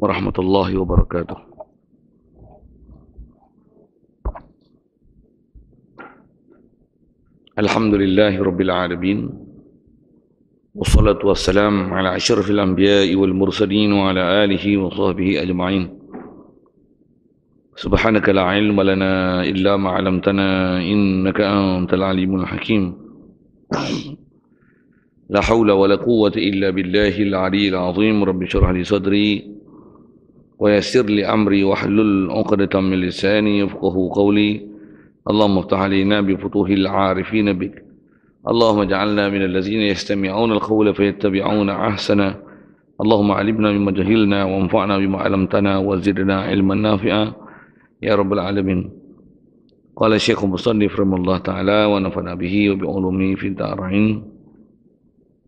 ورحمة الله وبركاته الحمد لله رب العالمين والصلاة والسلام على أشرف الأنبياء والمرسلين وعلى آله وصحبه أجمعين سبحانك لا علم لنا إلا ما علمتنا إنك أنت العليم الحكيم لا حول ولا قوة إلا بالله العلي العظيم رب اشرح لي صدري ويسر لي أمري واحلل عقدة من لساني يفقه قولي اللهم افتح علينا بفتوح العارفين بك اللهم اجعلنا من الذين يستمعون القول فيتبعون أحسنا اللهم علمنا بما جهلنا وانفعنا بما علمتنا وزدنا علما نافعا يا رب العالمين قال الشيخ المصنف رحمه الله تعالى ونفعنا به وبعلومه في الدارين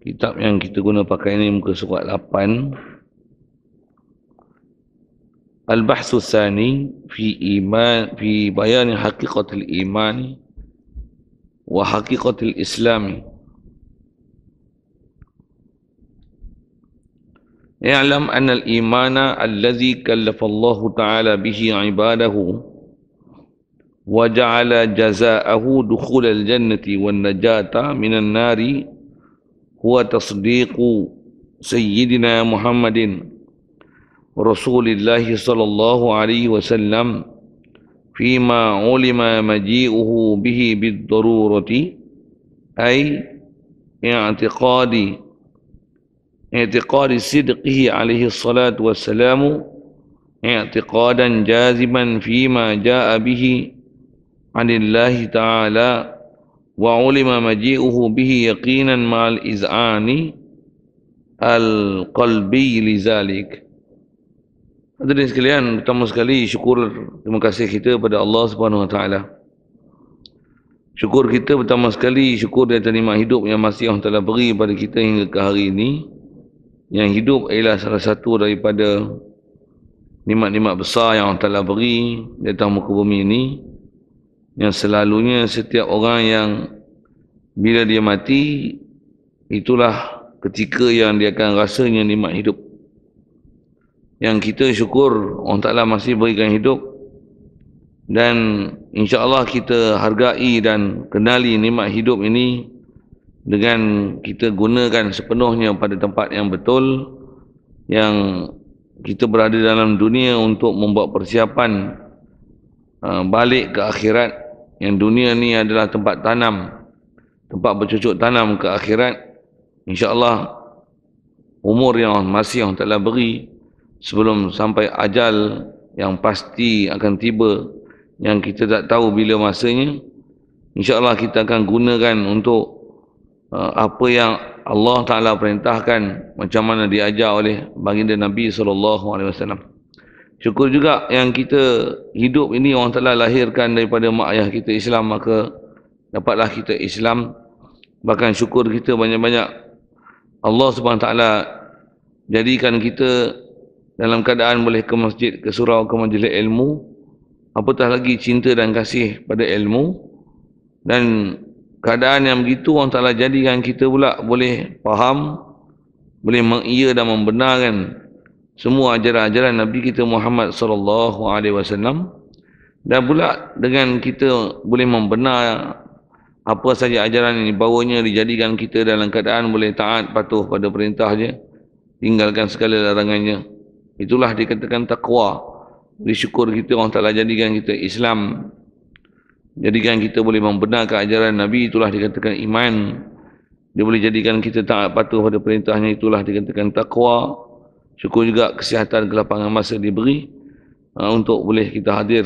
كتاب yang kita guna pakai ini muka surat 8 البحث الثاني في إيمان في بيان حقيقة الإيمان وحقيقة الإسلام اعلم أن الإيمان الذي كلف الله تعالى به عباده وجعل جزاءه دخول الجنة والنجاة من النار هو تصديق سيدنا محمد رسول الله صلى الله عليه وسلم فيما علم مجيئه به بالضرورة أي اعتقاد اعتقاد صدقه عليه الصلاة والسلام اعتقادا جازما فيما جاء به عن الله تعالى وعلم مجيئه به يقينا مع الإذعان القلبي لذلك Hadirin sekalian, pertama sekali syukur terima kasih kita kepada Allah Subhanahu Wa Taala. Syukur kita pertama sekali syukur dan terima hidup yang masih Allah telah beri kepada kita hingga ke hari ini. Yang hidup ialah salah satu daripada nikmat-nikmat besar yang Allah telah beri di atas muka bumi ini. Yang selalunya setiap orang yang bila dia mati itulah ketika yang dia akan rasanya nikmat hidup yang kita syukur Allah Ta'ala masih berikan hidup dan insya Allah kita hargai dan kenali nikmat hidup ini dengan kita gunakan sepenuhnya pada tempat yang betul yang kita berada dalam dunia untuk membuat persiapan uh, balik ke akhirat yang dunia ni adalah tempat tanam tempat bercucuk tanam ke akhirat insya Allah umur yang masih Allah Ta'ala beri sebelum sampai ajal yang pasti akan tiba yang kita tak tahu bila masanya insyaallah kita akan gunakan untuk uh, apa yang Allah Taala perintahkan macam mana diajar oleh baginda Nabi sallallahu alaihi wasallam syukur juga yang kita hidup ini orang telah lahirkan daripada mak ayah kita Islam maka dapatlah kita Islam bahkan syukur kita banyak-banyak Allah Subhanahu taala jadikan kita dalam keadaan boleh ke masjid, ke surau, ke majlis ilmu, apatah lagi cinta dan kasih pada ilmu dan keadaan yang begitu orang taklah jadikan kita pula boleh faham, boleh mengiya dan membenarkan semua ajaran-ajaran Nabi kita Muhammad sallallahu alaihi wasallam dan pula dengan kita boleh membenar apa saja ajaran ini bawanya dijadikan kita dalam keadaan boleh taat patuh pada perintahnya tinggalkan segala larangannya Itulah dikatakan takwa. Disyukur kita orang taklah jadikan kita Islam. Jadikan kita boleh membenarkan ajaran Nabi. Itulah dikatakan iman. Dia boleh jadikan kita tak patuh pada perintahnya. Itulah dikatakan takwa. Syukur juga kesihatan kelapangan masa diberi. Uh, untuk boleh kita hadir.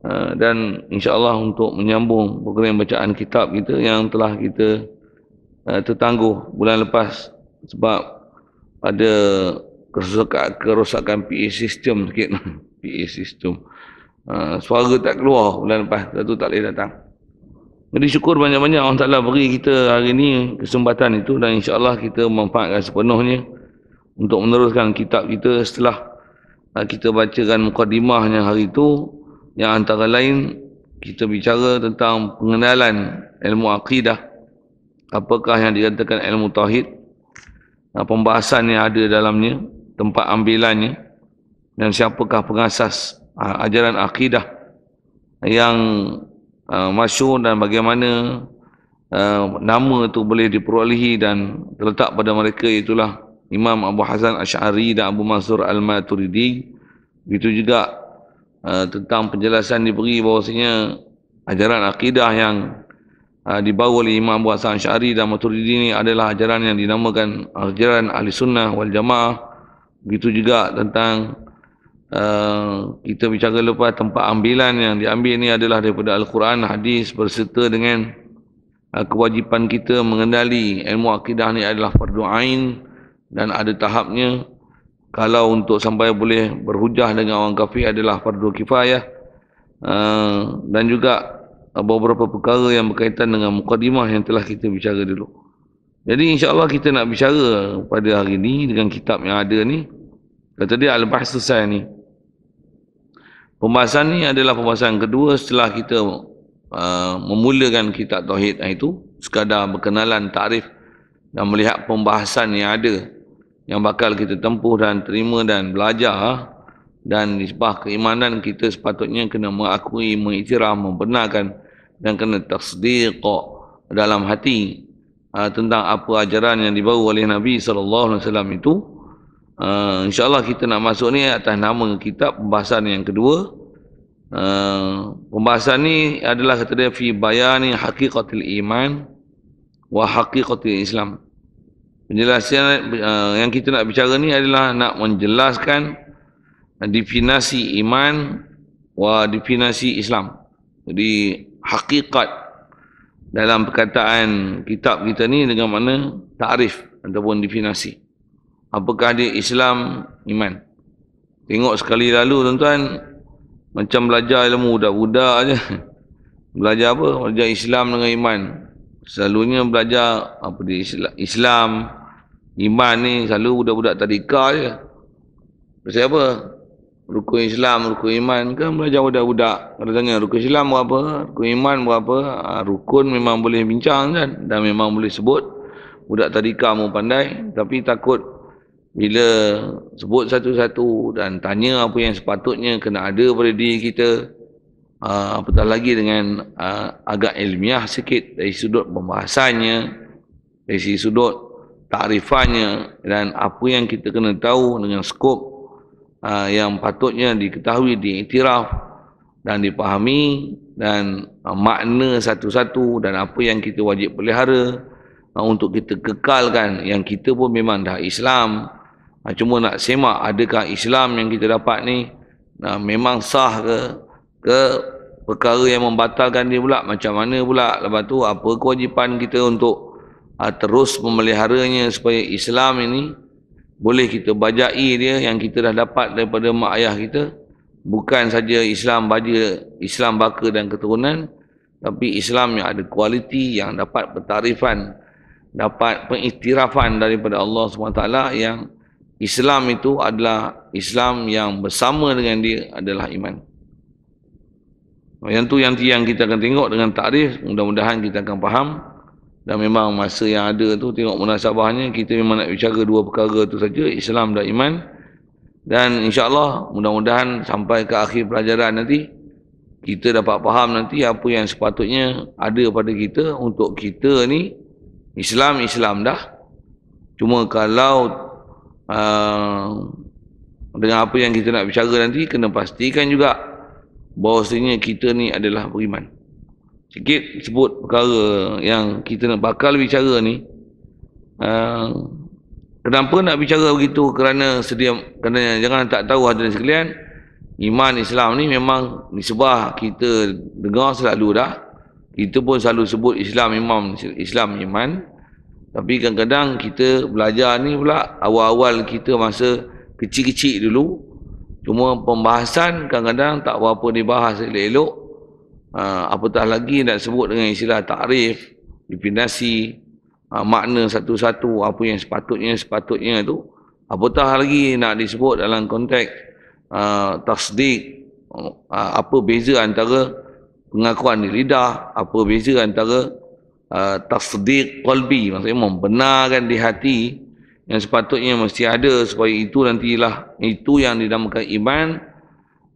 Uh, dan insya Allah untuk menyambung program bacaan kitab kita yang telah kita uh, tertangguh bulan lepas. Sebab ada Kerusakan, kerusakan PA system sikit PA system uh, suara tak keluar bulan lepas satu tak boleh datang jadi syukur banyak-banyak Allah Ta'ala beri kita hari ini kesempatan itu dan insya Allah kita memanfaatkan sepenuhnya untuk meneruskan kitab kita setelah uh, kita bacakan mukadimahnya hari itu yang antara lain kita bicara tentang pengenalan ilmu akidah apakah yang dikatakan ilmu tauhid ha, pembahasan yang ada dalamnya tempat ambilannya dan siapakah pengasas uh, ajaran akidah yang uh, masyur dan bagaimana uh, nama itu boleh diperolehi dan terletak pada mereka itulah Imam Abu Hasan Ash'ari dan Abu Mansur Al-Maturidi itu juga uh, tentang penjelasan diberi bahawasanya ajaran akidah yang uh, dibawa oleh Imam Abu Hasan Ash'ari dan Maturidi ini adalah ajaran yang dinamakan ajaran Ahli Sunnah Wal Jamaah Begitu juga tentang uh, kita bicara lepas tempat ambilan yang diambil ini adalah daripada Al-Quran, hadis berserta dengan uh, kewajipan kita mengendali ilmu akidah ini adalah perdu'ain dan ada tahapnya kalau untuk sampai boleh berhujah dengan orang kafir adalah fardu kifayah uh, dan juga uh, beberapa perkara yang berkaitan dengan mukadimah yang telah kita bicara dulu. Jadi insya Allah kita nak bicara pada hari ini dengan kitab yang ada ni. Kata dia Al-Bahsu selesai ni. Pembahasan ni adalah pembahasan kedua setelah kita uh, memulakan kitab Tauhid itu. Sekadar berkenalan, tarif dan melihat pembahasan yang ada. Yang bakal kita tempuh dan terima dan belajar. Ah, dan nisbah keimanan kita sepatutnya kena mengakui, mengiktiraf, membenarkan dan kena tersediq dalam hati uh, tentang apa ajaran yang dibawa oleh Nabi sallallahu alaihi wasallam itu uh, insyaallah kita nak masuk ni atas nama kitab pembahasan yang kedua uh, pembahasan ni adalah kata dia fi bayani haqiqatil iman wa haqiqatil islam penjelasan uh, yang kita nak bicara ni adalah nak menjelaskan definasi iman wa definasi islam jadi hakikat dalam perkataan kitab kita ni dengan makna takrif ataupun definasi. Apakah dia Islam, iman. Tengok sekali lalu tuan-tuan macam belajar ilmu budak-budak aja Belajar apa? Belajar Islam dengan iman. Selalunya belajar apa di Islam, iman ni selalu budak-budak tadika je. Pasal apa? rukun Islam, rukun iman ke belajar budak-budak. Kalau tanya rukun Islam berapa, rukun iman berapa, ha, ah, rukun memang boleh bincang kan dan memang boleh sebut. Budak tadika mu pandai tapi takut bila sebut satu-satu dan tanya apa yang sepatutnya kena ada pada diri kita. Ha, apatah lagi dengan ha, agak ilmiah sikit dari sudut pembahasannya, dari sudut takrifannya dan apa yang kita kena tahu dengan skop Ah, yang patutnya diketahui, diiktiraf dan dipahami dan ah, makna satu-satu dan apa yang kita wajib pelihara ah, untuk kita kekalkan yang kita pun memang dah Islam cuma nak semak adakah Islam yang kita dapat ni memang sah ke ke perkara yang membatalkan dia pula macam mana pula lepas tu apa kewajipan kita untuk terus memeliharanya supaya Islam ini boleh kita bajai dia yang kita dah dapat daripada mak ayah kita bukan saja Islam baja Islam baka dan keturunan tapi Islam yang ada kualiti yang dapat pentarifan dapat pengiktirafan daripada Allah SWT yang Islam itu adalah Islam yang bersama dengan dia adalah iman yang tu yang kita akan tengok dengan takrif mudah-mudahan kita akan faham dan memang masa yang ada tu tengok munasabahnya kita memang nak bicara dua perkara tu saja Islam dan iman dan insyaallah mudah-mudahan sampai ke akhir pelajaran nanti kita dapat faham nanti apa yang sepatutnya ada pada kita untuk kita ni Islam Islam dah cuma kalau uh, dengan apa yang kita nak bicara nanti kena pastikan juga bahawasanya kita ni adalah beriman sikit sebut perkara yang kita nak bakal bicara ni uh, kenapa nak bicara begitu kerana sedia kerana jangan tak tahu hadirin sekalian iman Islam ni memang disebah kita dengar selalu dah kita pun selalu sebut Islam imam Islam iman tapi kadang-kadang kita belajar ni pula awal-awal kita masa kecil-kecil dulu cuma pembahasan kadang-kadang tak berapa dibahas elok-elok Ha, apatah lagi nak sebut dengan istilah takrif, definisi, ha, makna satu-satu apa yang sepatutnya sepatutnya tu, apatah lagi nak disebut dalam konteks ha, tasdik apa beza antara pengakuan di lidah, apa beza antara tasdik qalbi maksudnya membenarkan di hati yang sepatutnya mesti ada supaya itu nantilah itu yang dinamakan iman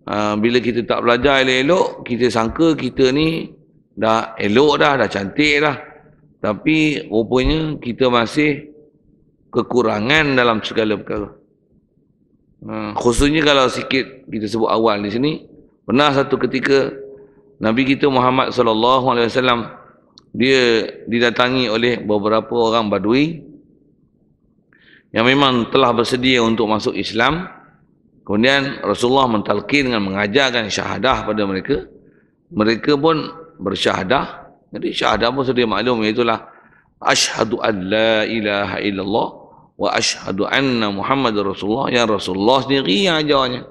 Ah, bila kita tak belajar elok-elok, kita sangka kita ni dah elok dah, dah cantik dah. Tapi rupanya kita masih kekurangan dalam segala perkara. Ah, khususnya kalau sikit kita sebut awal di sini, pernah satu ketika Nabi kita Muhammad sallallahu alaihi wasallam dia didatangi oleh beberapa orang badui yang memang telah bersedia untuk masuk Islam. Kemudian Rasulullah mentalkin dengan mengajarkan syahadah pada mereka. Mereka pun bersyahadah. Jadi syahadah pun sudah maklum itulah ashadu asyhadu an la ilaha illallah wa ashadu anna muhammadar rasulullah yang Rasulullah sendiri yang ajarnya.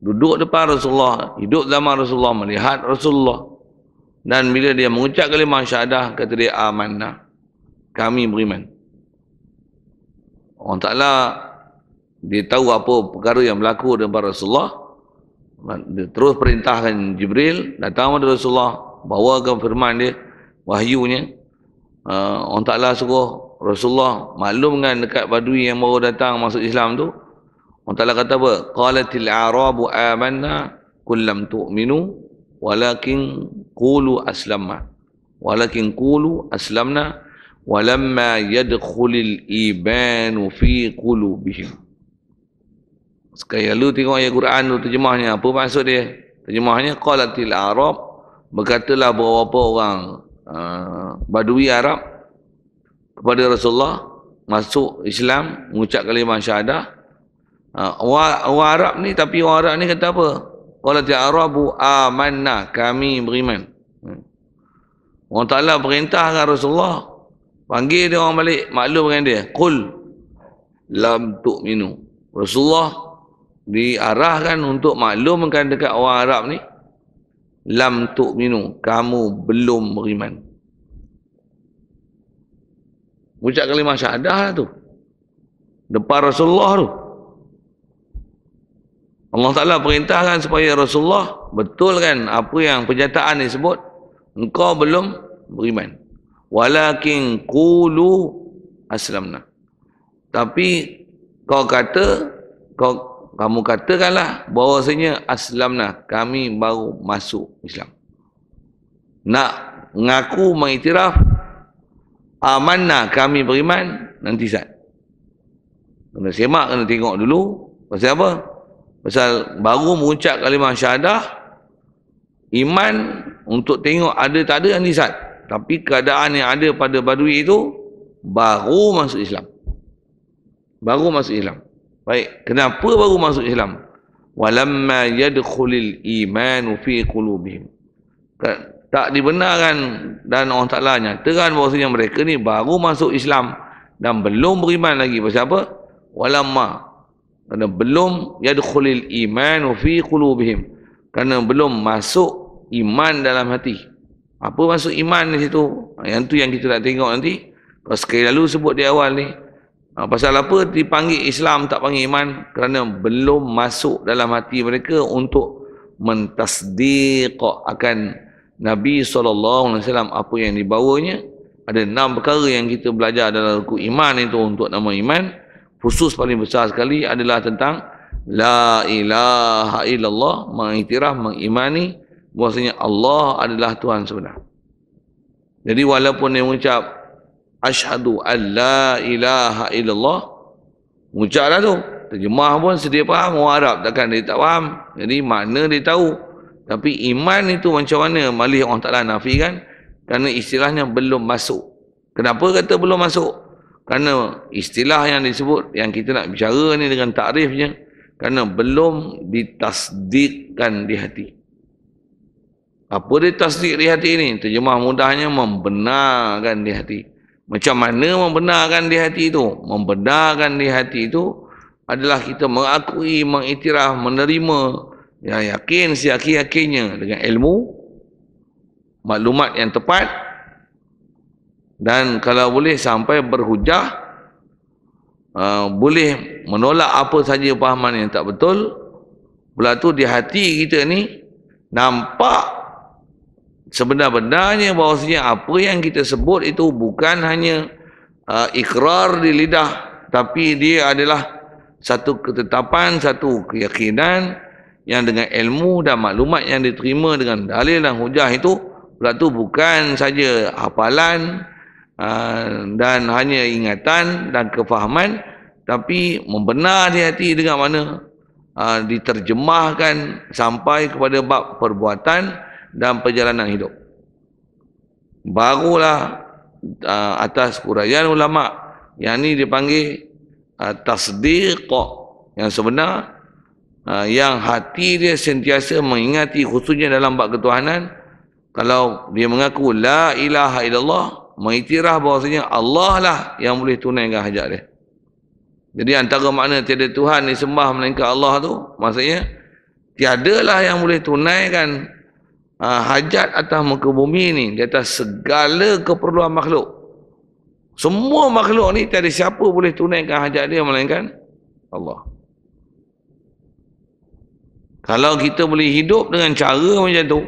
Duduk depan Rasulullah, hidup zaman Rasulullah melihat Rasulullah. Dan bila dia mengucap kalimah syahadah kata dia amanah Kami beriman. Orang taklah dia tahu apa perkara yang berlaku dengan Rasulullah dia terus perintahkan Jibril datang kepada Rasulullah bawakan firman dia wahyunya uh, orang taklah suruh Rasulullah maklum kan dekat badui yang baru datang masuk Islam tu orang taklah kata apa qalatil arabu amanna kullam tu'minu walakin qulu aslamna walakin qulu aslamna walamma yadkhulil ibanu fi qulubihim Sekali lalu tengok ayat Quran tu terjemahnya. Apa maksud dia? Terjemahnya, Qalatil Arab, berkatalah beberapa orang uh, badui Arab kepada Rasulullah, masuk Islam, mengucap kalimah syahadah. Uh, orang, Arab ni, tapi orang Arab ni kata apa? Qalatil Arabu amanna, kami beriman. Hmm. Orang Ta'ala perintah dengan Rasulullah, panggil dia orang balik, maklum dengan dia. Qul, lam tu'minu. Rasulullah, Rasulullah, diarahkan untuk maklumkan dekat orang Arab ni lam tu'minu kamu belum beriman ucap kalimah syahadah lah tu depan Rasulullah tu Allah Ta'ala perintahkan supaya Rasulullah betul kan apa yang penyataan ni sebut engkau belum beriman walakin kulu aslamna tapi kau kata kau kamu katakanlah bahawasanya aslamna kami baru masuk Islam nak mengaku mengiktiraf amanah kami beriman nanti saat kena semak kena tengok dulu pasal apa pasal baru mengucap kalimah syahadah iman untuk tengok ada tak ada nanti saat tapi keadaan yang ada pada badui itu baru masuk Islam baru masuk Islam Baik, kenapa baru masuk Islam? Walamma yadkhulil iman fi qulubihim. Tak dibenarkan dan orang tak taklah nyatakan bahawasanya mereka ni baru masuk Islam dan belum beriman lagi. Pasal apa? Walamma. Kerana belum yadkhulil iman fi qulubihim. Kerana belum masuk iman dalam hati. Apa masuk iman di situ? Yang tu yang kita nak tengok nanti. Kalau sekali lalu sebut di awal ni. Ha, pasal apa dipanggil Islam tak panggil iman kerana belum masuk dalam hati mereka untuk mentasdiq akan Nabi SAW apa yang dibawanya ada enam perkara yang kita belajar dalam buku iman itu untuk nama iman khusus paling besar sekali adalah tentang la ilaha illallah mengiktiraf mengimani bahasanya Allah adalah Tuhan sebenar jadi walaupun dia mengucap Ashadu an la ilaha illallah Ucap lah tu Terjemah pun sedia faham Orang Arab takkan dia tak faham Jadi makna dia tahu Tapi iman itu macam mana Malih orang taklah nafi kan Kerana istilahnya belum masuk Kenapa kata belum masuk? Kerana istilah yang disebut Yang kita nak bicara ni dengan takrifnya Kerana belum ditasdikkan di hati Apa dia tasdik di hati ni? Terjemah mudahnya membenarkan di hati macam mana membenarkan di hati itu? Membenarkan di hati itu adalah kita mengakui, mengiktiraf, menerima yang yakin siyakin-yakinnya dengan ilmu, maklumat yang tepat dan kalau boleh sampai berhujah uh, boleh menolak apa saja pahaman yang tak betul pula tu di hati kita ni nampak sebenar-benarnya bahawasanya apa yang kita sebut itu bukan hanya uh, ikrar di lidah tapi dia adalah satu ketetapan, satu keyakinan yang dengan ilmu dan maklumat yang diterima dengan dalil dan hujah itu pula itu bukan saja hafalan uh, dan hanya ingatan dan kefahaman tapi membenar di hati dengan mana uh, diterjemahkan sampai kepada bab perbuatan perbuatan dalam perjalanan hidup. Barulah uh, atas kurayan ulama yang ini dipanggil uh, tasdiq yang sebenar uh, yang hati dia sentiasa mengingati khususnya dalam bab ketuhanan kalau dia mengaku la ilaha illallah mengiktiraf bahawasanya Allah lah yang boleh tunaikan hajat dia. Jadi antara makna tiada Tuhan disembah melainkan Allah tu maksudnya tiadalah yang boleh tunaikan uh, hajat atas muka bumi ni di atas segala keperluan makhluk semua makhluk ni tiada siapa boleh tunaikan hajat dia melainkan Allah kalau kita boleh hidup dengan cara macam tu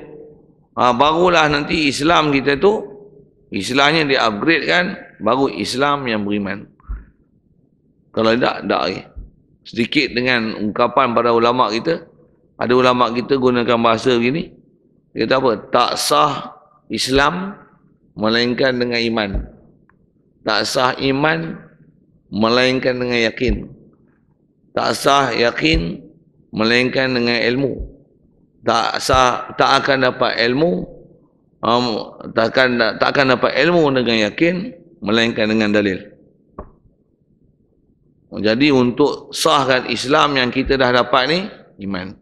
uh, barulah nanti Islam kita tu Islamnya di upgrade kan baru Islam yang beriman kalau tidak, tidak eh. sedikit dengan ungkapan para ulama kita ada ulama kita gunakan bahasa begini dia kata apa? Tak sah Islam melainkan dengan iman. Tak sah iman melainkan dengan yakin. Tak sah yakin melainkan dengan ilmu. Tak sah tak akan dapat ilmu um, tak akan tak akan dapat ilmu dengan yakin melainkan dengan dalil. Jadi untuk sahkan Islam yang kita dah dapat ni iman.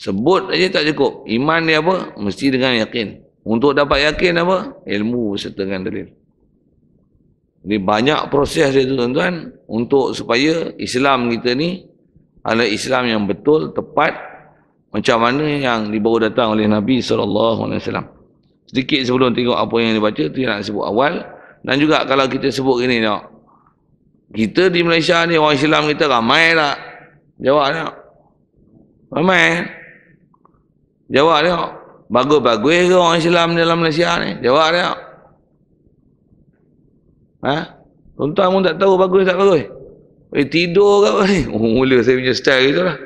Sebut saja tak cukup. Iman dia apa? Mesti dengan yakin. Untuk dapat yakin apa? Ilmu serta dengan dalil. Jadi banyak proses dia tu tuan-tuan untuk supaya Islam kita ni adalah Islam yang betul, tepat macam mana yang dibawa datang oleh Nabi SAW. Sedikit sebelum tengok apa yang dibaca tu yang nak sebut awal. Dan juga kalau kita sebut ini tengok. Kita di Malaysia ni orang Islam kita ramai tak? Jawab tak? Ramai. Jawab dia. Bagus-bagus ke orang Islam dalam Malaysia ni? Jawab dia. Ha? Tuan-tuan pun tak tahu bagus tak bagus. Eh, tidur ke apa ni? Oh, mula saya punya style gitu lah.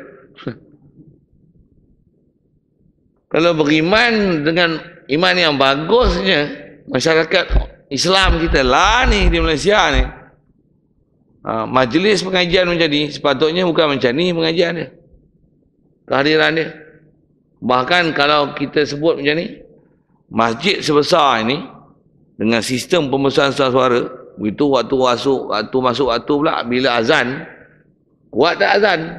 Kalau beriman dengan iman yang bagusnya, masyarakat Islam kita lah ni di Malaysia ni. Ha, majlis pengajian menjadi sepatutnya bukan macam ni pengajian dia. Kehadiran dia. Bahkan kalau kita sebut macam ni, masjid sebesar ini dengan sistem pembesaran suara-suara, begitu waktu masuk, waktu masuk waktu pula bila azan, kuat tak azan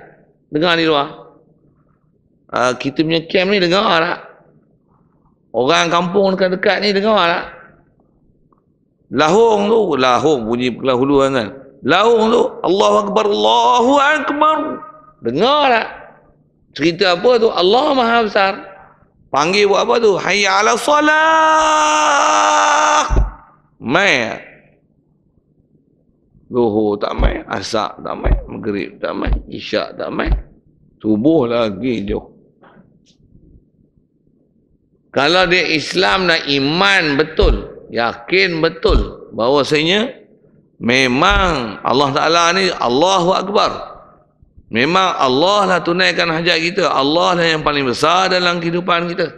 dengar di luar? Uh, kita punya camp ni dengar tak? Orang kampung dekat-dekat ni dengar tak? Lahong tu, lahong bunyi pelahulu kan. Lahong tu, Allahu Akbar, Allahu Akbar. Dengar tak? cerita apa tu Allah Maha Besar panggil buat apa tu hayya ala solat mai Zuhur tak mai asar tak mai maghrib tak mai isyak tak mai subuh lagi jo kalau dia Islam dan iman betul yakin betul bahawasanya memang Allah Taala ni Allahu Akbar Memang Allah lah tunaikan hajat kita. Allah lah yang paling besar dalam kehidupan kita.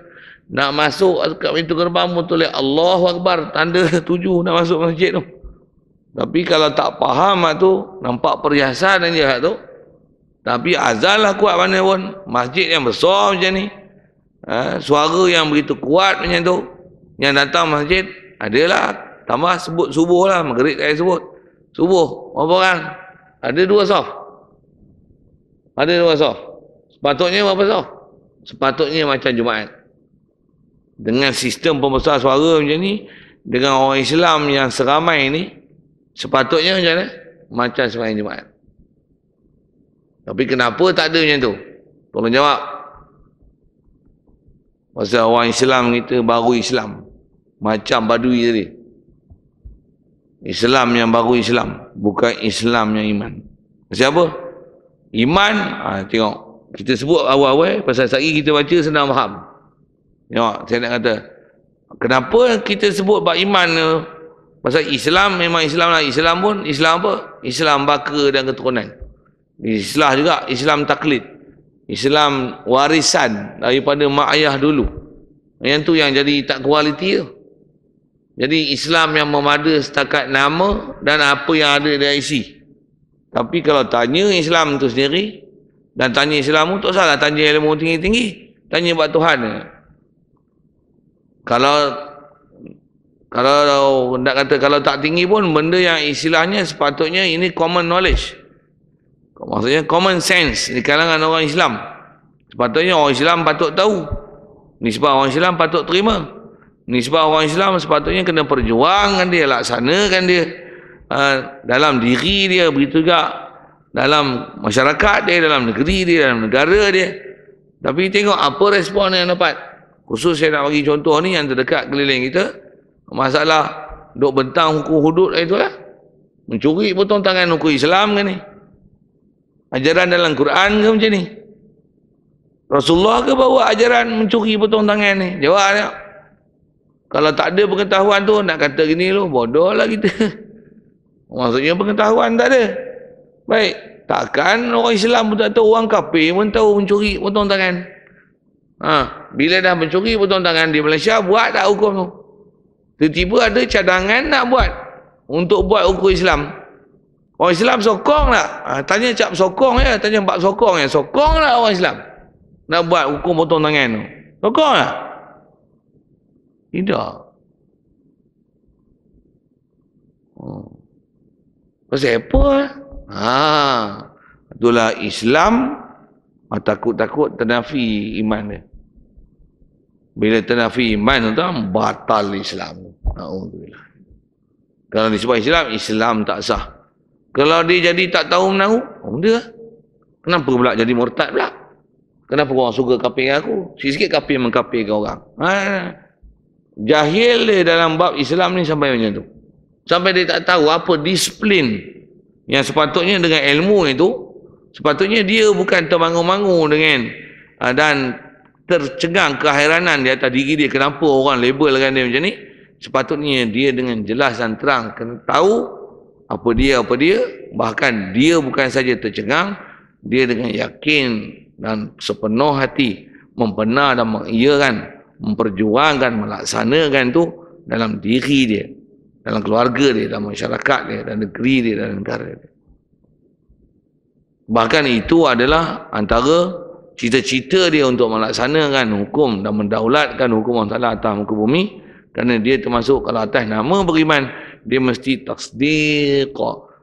Nak masuk ke pintu gerbang pun tulis Allahu Akbar. Tanda tuju nak masuk masjid tu. Tapi kalau tak faham lah tu, nampak perhiasan yang jahat tu. Tapi azal lah kuat mana pun. Masjid yang besar macam ni. Ha, suara yang begitu kuat macam tu. Yang datang masjid, adalah. Tambah sebut subuh lah. Maghrib saya sebut. Subuh. Berapa orang? Ada dua soft. Ada dua sah. Sepatutnya berapa sah? Sepatutnya macam Jumaat. Dengan sistem pembesar suara macam ni, dengan orang Islam yang seramai ni, sepatutnya macam mana? Macam semain Jumaat. Tapi kenapa tak ada macam tu? Tolong jawab. Pasal orang Islam kita baru Islam. Macam badui tadi. Islam yang baru Islam. Bukan Islam yang iman. Siapa? Siapa? iman ha, tengok kita sebut awal-awal pasal sehari kita baca senang faham tengok saya nak kata kenapa kita sebut bab iman ni pasal Islam memang Islam lah Islam pun Islam apa Islam baka dan keturunan Islam juga Islam taklid Islam warisan daripada mak ayah dulu yang tu yang jadi tak kualiti tu jadi Islam yang memada setakat nama dan apa yang ada di IC. Tapi kalau tanya Islam tu sendiri dan tanya Islam tu salah tanya ilmu tinggi-tinggi, tanya buat Tuhan. Kalau kalau hendak kata kalau tak tinggi pun benda yang istilahnya sepatutnya ini common knowledge. Maksudnya common sense di kalangan orang Islam. Sepatutnya orang Islam patut tahu. Nisbah orang Islam patut terima. Nisbah orang Islam sepatutnya kena perjuangkan dia, laksanakan dia. Ha, dalam diri dia begitu juga dalam masyarakat dia dalam negeri dia dalam negara dia tapi tengok apa respon yang dapat khusus saya nak bagi contoh ni yang terdekat keliling kita masalah duk bentang hukum hudud itu lah mencuri potong tangan hukum Islam ke ni ajaran dalam Quran ke macam ni Rasulullah ke bawa ajaran mencuri potong tangan ni jawab dia kalau tak ada pengetahuan tu nak kata gini lu bodoh lah kita Maksudnya pengetahuan tak ada. Baik. Takkan orang Islam pun tak tahu orang kape pun tahu mencuri potong tangan. Ha, bila dah mencuri potong tangan di Malaysia buat tak hukum tu? Tiba-tiba ada cadangan nak buat untuk buat hukum Islam. Orang Islam sokong tak? Ha, tanya cap sokong ya, tanya bab sokong ya. Sokong tak orang Islam nak buat hukum potong tangan tu? Sokong tak? Tidak. Oh. Hmm. Pasal apa? Eh? Ha. Itulah Islam ah, takut-takut tenafi iman dia. Bila tenafi iman tu batal Islam. Alhamdulillah. Kalau disebut Islam, Islam tak sah. Kalau dia jadi tak tahu menahu, oh, dia, eh? Kenapa pula jadi murtad pula? Kenapa orang suka kapir dengan aku? Sikit-sikit kapir mengkapirkan orang. Ha. Jahil dia dalam bab Islam ni sampai macam tu sampai dia tak tahu apa disiplin yang sepatutnya dengan ilmu itu sepatutnya dia bukan termangu-mangu dengan ah, dan tercengang keheranan di atas diri dia kenapa orang labelkan dia macam ni sepatutnya dia dengan jelas dan terang kena tahu apa dia apa dia bahkan dia bukan saja tercengang dia dengan yakin dan sepenuh hati membenar dan mengiyakan memperjuangkan melaksanakan tu dalam diri dia dalam keluarga dia, dalam masyarakat dia, dalam negeri dia, dalam negara dia. Bahkan itu adalah antara cita-cita dia untuk melaksanakan hukum dan mendaulatkan hukum Allah Ta'ala atas muka bumi kerana dia termasuk kalau atas nama beriman dia mesti tasdiq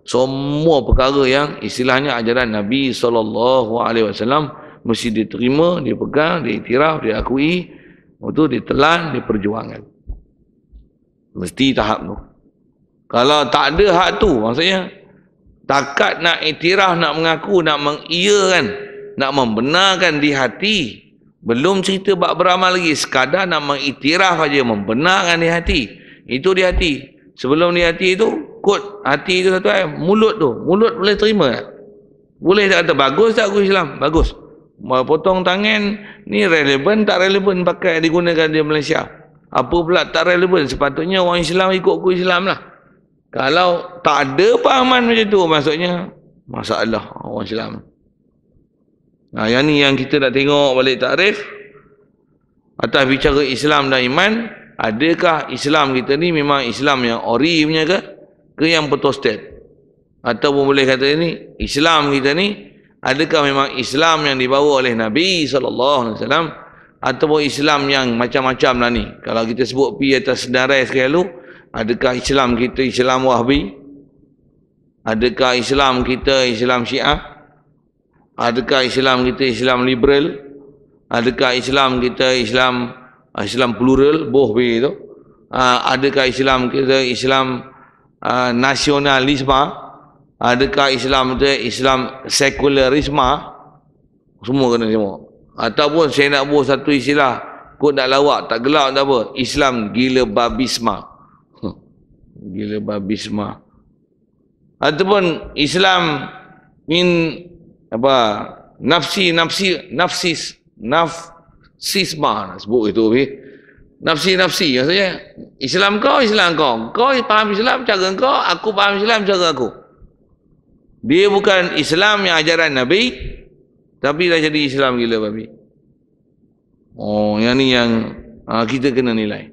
semua perkara yang istilahnya ajaran Nabi saw mesti diterima, dipegang, diiktiraf, diakui, itu ditelan, diperjuangkan. Mesti tahap tu. Kalau tak ada hak tu, maksudnya takat nak itirah, nak mengaku, nak mengiyakan, nak membenarkan di hati. Belum cerita bab beramal lagi, sekadar nak mengitirah saja, membenarkan di hati. Itu di hati. Sebelum di hati itu, kot hati itu satu ayat, mulut tu, mulut boleh terima. Boleh tak kata, bagus tak aku Islam? Bagus. Potong tangan, ni relevan tak relevan pakai digunakan di Malaysia. Apa pula tak relevan, sepatutnya orang Islam ikut aku Islam lah. Kalau tak ada pahaman macam tu maksudnya masalah orang Islam. Nah, yang ni yang kita nak tengok balik takrif atas bicara Islam dan iman, adakah Islam kita ni memang Islam yang ori punya ke ke yang protestant? Ataupun boleh kata ini Islam kita ni adakah memang Islam yang dibawa oleh Nabi sallallahu alaihi wasallam ataupun Islam yang macam-macam lah ni. Kalau kita sebut pi atas senarai sekali lalu, Adakah Islam kita Islam Wahabi? Adakah Islam kita Islam Syiah? Adakah Islam kita Islam liberal? Adakah Islam kita Islam ah, Islam plural, boh be itu? adakah Islam kita Islam ah, nasionalisme? Adakah Islam kita Islam sekularisme? Semua kena semua. Ataupun saya nak buat satu istilah, kod nak lawak, tak gelak tak apa. Islam gila babisme gila babi ataupun Islam min apa nafsi nafsi nafsis nafsisma sebut itu bi nafsi nafsi maksudnya Islam kau Islam kau kau faham Islam cara kau aku faham Islam cara aku dia bukan Islam yang ajaran Nabi tapi dah jadi Islam gila babi oh yang ni yang ah, kita kena nilai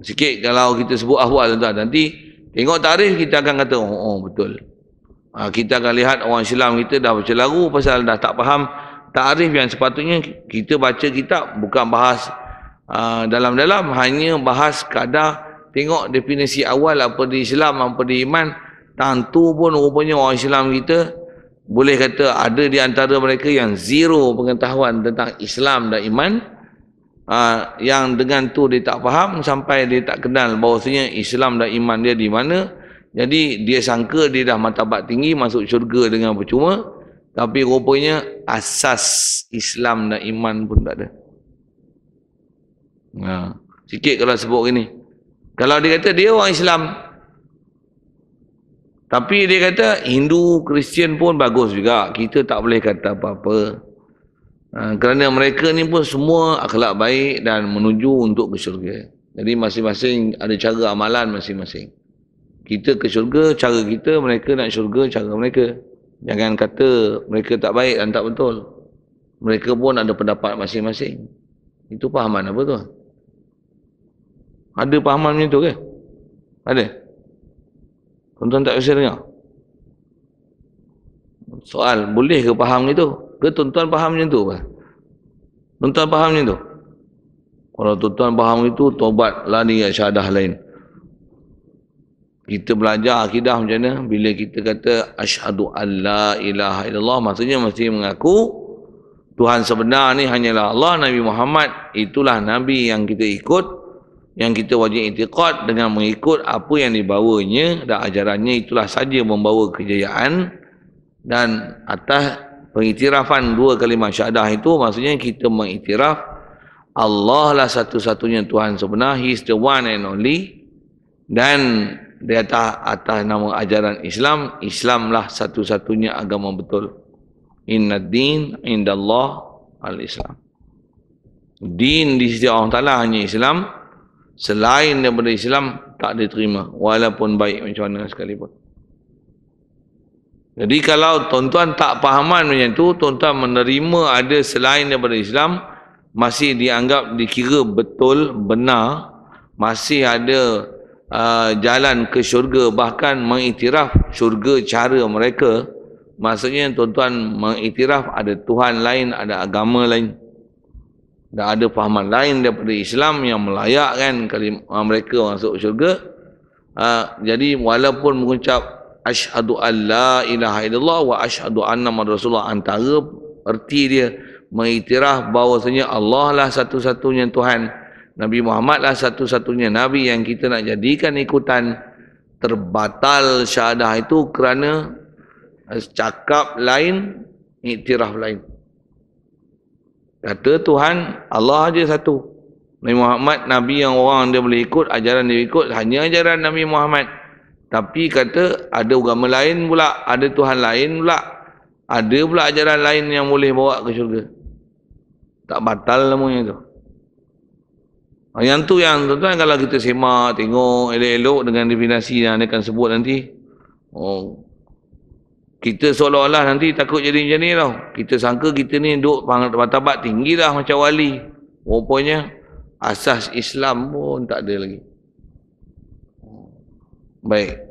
sikit kalau kita sebut ahwal tuan nanti Tengok tarikh kita akan kata oh, oh betul. Ha, kita akan lihat orang Islam kita dah baca lagu pasal dah tak faham tarikh yang sepatutnya kita baca kitab bukan bahas ah, dalam-dalam uh, hanya bahas kadar tengok definisi awal apa di Islam apa di iman tentu pun rupanya orang Islam kita boleh kata ada di antara mereka yang zero pengetahuan tentang Islam dan iman. Ah, yang dengan tu dia tak faham sampai dia tak kenal bahawasanya Islam dan iman dia di mana jadi dia sangka dia dah matabat tinggi masuk syurga dengan percuma tapi rupanya asas Islam dan iman pun tak ada ha. sikit kalau sebut gini kalau dia kata dia orang Islam tapi dia kata Hindu, Kristian pun bagus juga kita tak boleh kata apa-apa Ha, kerana mereka ni pun semua akhlak baik dan menuju untuk ke syurga. Jadi masing-masing ada cara amalan masing-masing. Kita ke syurga, cara kita, mereka nak syurga, cara mereka. Jangan kata mereka tak baik dan tak betul. Mereka pun ada pendapat masing-masing. Itu pahaman apa tu? Ada pahaman macam tu ke? Ada? Tuan-tuan tak bisa dengar? Soal, boleh ke faham itu? Ke tuan-tuan faham macam tu? Tuan-tuan faham macam tu? Kalau tuan-tuan faham itu, tobat lani yang syahadah lain. Kita belajar akidah macam mana? Bila kita kata, Ash'adu an la ilaha illallah, maksudnya mesti mengaku, Tuhan sebenar ni hanyalah Allah, Nabi Muhammad, itulah Nabi yang kita ikut, yang kita wajib itiqat dengan mengikut apa yang dibawanya dan ajarannya itulah saja membawa kejayaan dan atas pengiktirafan dua kalimah syahadah itu maksudnya kita mengiktiraf Allah lah satu-satunya Tuhan sebenar He is the one and only dan di atas, atas nama ajaran Islam Islam lah satu-satunya agama betul Inna din inda Allah al-Islam Din di sisi Allah Ta'ala hanya Islam Selain daripada Islam tak diterima walaupun baik macam mana sekalipun jadi kalau tuan-tuan tak fahaman macam itu, tuan-tuan menerima ada selain daripada Islam, masih dianggap dikira betul, benar, masih ada uh, jalan ke syurga, bahkan mengiktiraf syurga cara mereka, maksudnya tuan-tuan mengiktiraf ada Tuhan lain, ada agama lain, dan ada fahaman lain daripada Islam yang melayakkan uh, mereka masuk syurga, uh, jadi walaupun mengucap asyhadu an la ilaha illallah wa asyhadu anna muhammad rasulullah antara erti dia mengiktiraf bahawasanya Allah lah satu-satunya Tuhan Nabi Muhammad lah satu-satunya Nabi yang kita nak jadikan ikutan terbatal syahadah itu kerana cakap lain iktiraf lain kata Tuhan Allah aja satu Nabi Muhammad Nabi yang orang dia boleh ikut ajaran dia ikut hanya ajaran Nabi Muhammad tapi kata ada agama lain pula, ada Tuhan lain pula, ada pula ajaran lain yang boleh bawa ke syurga. Tak batal namanya tu. Ah, yang tu yang tuan-tuan kalau kita semak, tengok elok-elok dengan definasi yang dia akan sebut nanti. Oh, kita seolah-olah nanti takut jadi macam ni tau. Kita sangka kita ni duduk pangkat martabat tinggi lah macam wali. Rupanya asas Islam pun tak ada lagi. Baik.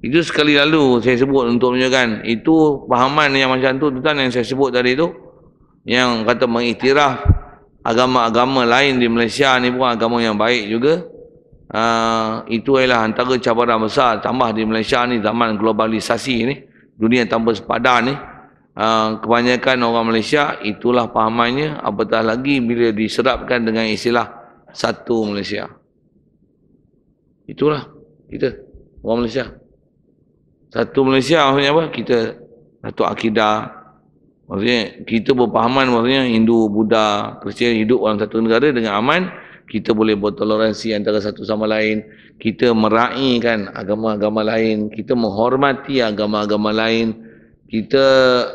Itu sekali lalu saya sebut untuk menunjukkan itu pahaman yang macam tu tuan yang saya sebut tadi tu yang kata mengiktiraf agama-agama lain di Malaysia ni pun agama yang baik juga. Uh, itu ialah antara cabaran besar tambah di Malaysia ni zaman globalisasi ni dunia tanpa sepadan ni uh, kebanyakan orang Malaysia itulah pahamannya apatah lagi bila diserapkan dengan istilah satu Malaysia itulah kita orang Malaysia. Satu Malaysia maksudnya apa? Kita satu akidah. Maksudnya kita berpahaman maksudnya Hindu, Buddha, Kristian hidup dalam satu negara dengan aman. Kita boleh buat toleransi antara satu sama lain. Kita meraihkan agama-agama lain. Kita menghormati agama-agama lain. Kita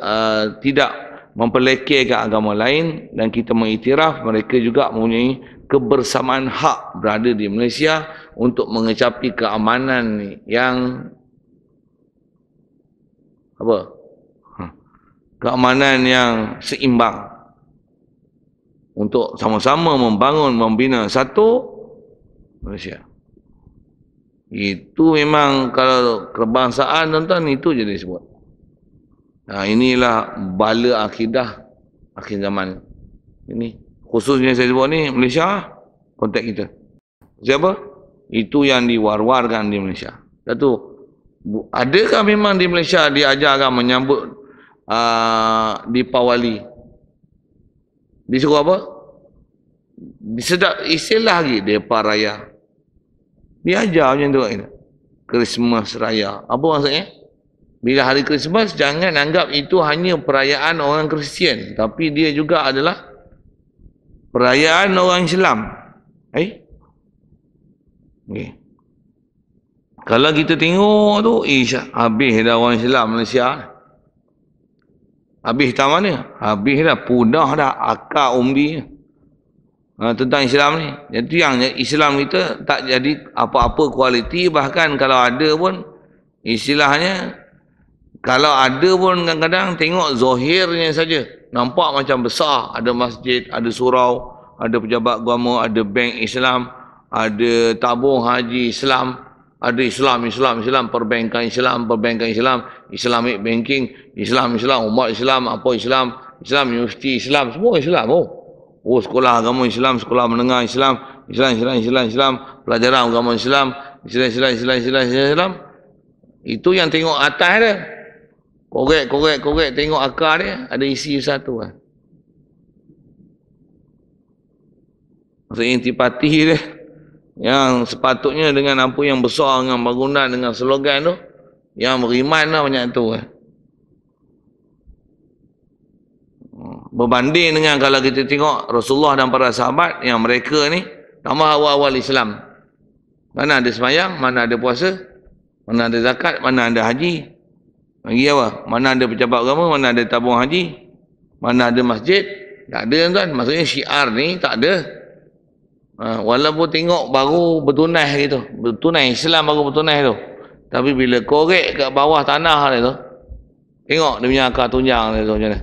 uh, tidak memperlekehkan agama lain dan kita mengiktiraf mereka juga mempunyai kebersamaan hak berada di Malaysia untuk mengecapi keamanan yang apa? Ha. Keamanan yang seimbang untuk sama-sama membangun membina satu Malaysia. Itu memang kalau kebangsaan tuan-tuan itu je disebut. Nah, ha, inilah bala akidah akhir zaman ini khususnya saya sebut ni Malaysia kontak kita siapa itu yang diwar-warkan di Malaysia satu adakah memang di Malaysia diajarkan menyambut ah, di Pawali di disuruh apa sedap istilah lagi depa raya diajar macam tu kan Christmas raya apa maksudnya bila hari Christmas jangan anggap itu hanya perayaan orang Kristian tapi dia juga adalah perayaan orang Islam. Eh? Okay. Kalau kita tengok tu, eh, habis dah orang Islam Malaysia. Habis tak mana? Habis dah, pudah dah, akar umbi. Ha, tentang Islam ni. Itu yang Islam kita tak jadi apa-apa kualiti. Bahkan kalau ada pun, istilahnya, kalau ada pun kadang-kadang tengok zohirnya saja. Nampak macam besar, ada masjid, ada surau, ada pejabat agama, ada bank Islam, ada tabung haji Islam, ada Islam, Islam, Islam, perbankan Islam, perbankan Islam, Islamic banking, Islam, Islam, umat Islam, apa Islam, Islam, universiti Islam, semua Islam. Oh, oh sekolah agama Islam, sekolah menengah Islam, Islam, Islam, Islam, Islam, pelajaran agama Islam, Islam, Islam, Islam, Islam, Islam, Islam. Itu yang tengok atas dia. Korek, korek, korek. Tengok akar dia, ada isi satu lah. Maksudnya intipati dia. Yang sepatutnya dengan apa yang besar, dengan bangunan, dengan slogan tu. Yang beriman lah banyak tu lah. Berbanding dengan kalau kita tengok Rasulullah dan para sahabat yang mereka ni tambah awal-awal Islam. Mana ada semayang, mana ada puasa, mana ada zakat, mana ada haji, bagi awak, mana ada pejabat agama, mana ada tabung haji, mana ada masjid, tak ada tuan. Maksudnya syiar ni tak ada. Ha, walaupun tengok baru bertunai gitu tu. Bertunai, Islam baru bertunai tu. Tapi bila korek kat bawah tanah hari tu, tengok dia punya akar tunjang dia tu macam ni.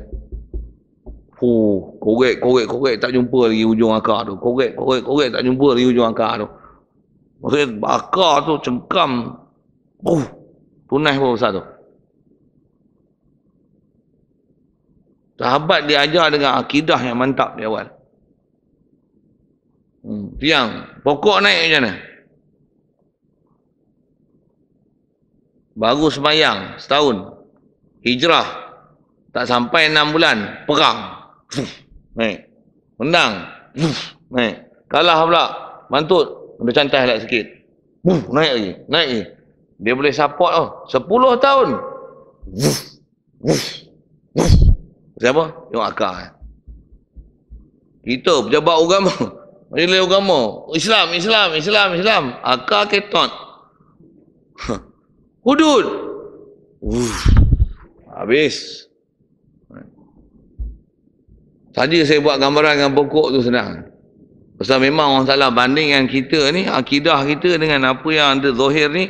Fuh, korek, korek, korek tak jumpa lagi ujung akar tu. Korek, korek, korek tak jumpa lagi ujung akar tu. Maksudnya akar tu cengkam. Fuh, tunai pun besar tu. Sahabat diajar dengan akidah yang mantap di awal. Hmm, tiang. Pokok naik macam mana? Baru semayang setahun. Hijrah. Tak sampai enam bulan. Perang. naik. Menang. naik. Kalah pula. Mantut. Dia cantai lah sikit. naik lagi. Naik lagi. Dia boleh support. Oh. Sepuluh tahun. Fuh, Siapa? Tengok akal. Eh? Kita pejabat agama. Majlis agama. Islam, Islam, Islam, Islam. Akal keton. Hudud. Uff. Habis. Tadi saya buat gambaran dengan pokok tu senang. Sebab memang orang salah yang kita ni, akidah kita dengan apa yang ada zahir ni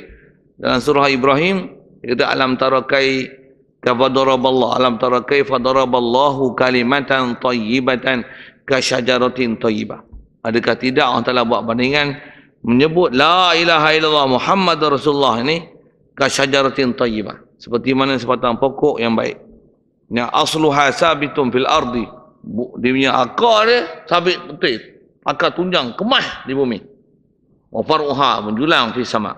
dalam surah Ibrahim. Dia kata alam tarakai كيف ضرب الله ألم ترى كيف ضرب الله كلمة طيبة كشجرة طيبة Adakah tidak Allah Ta'ala buat bandingan menyebut La ilaha illallah Muhammad Rasulullah ini kasyajaratin tayyibah. Seperti mana sepatang pokok yang baik. Yang asluha sabitun fil ardi. Dia punya akar dia sabit betul. Akar tunjang kemas di bumi. Wafar'uha menjulang fi sama.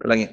Ke langit.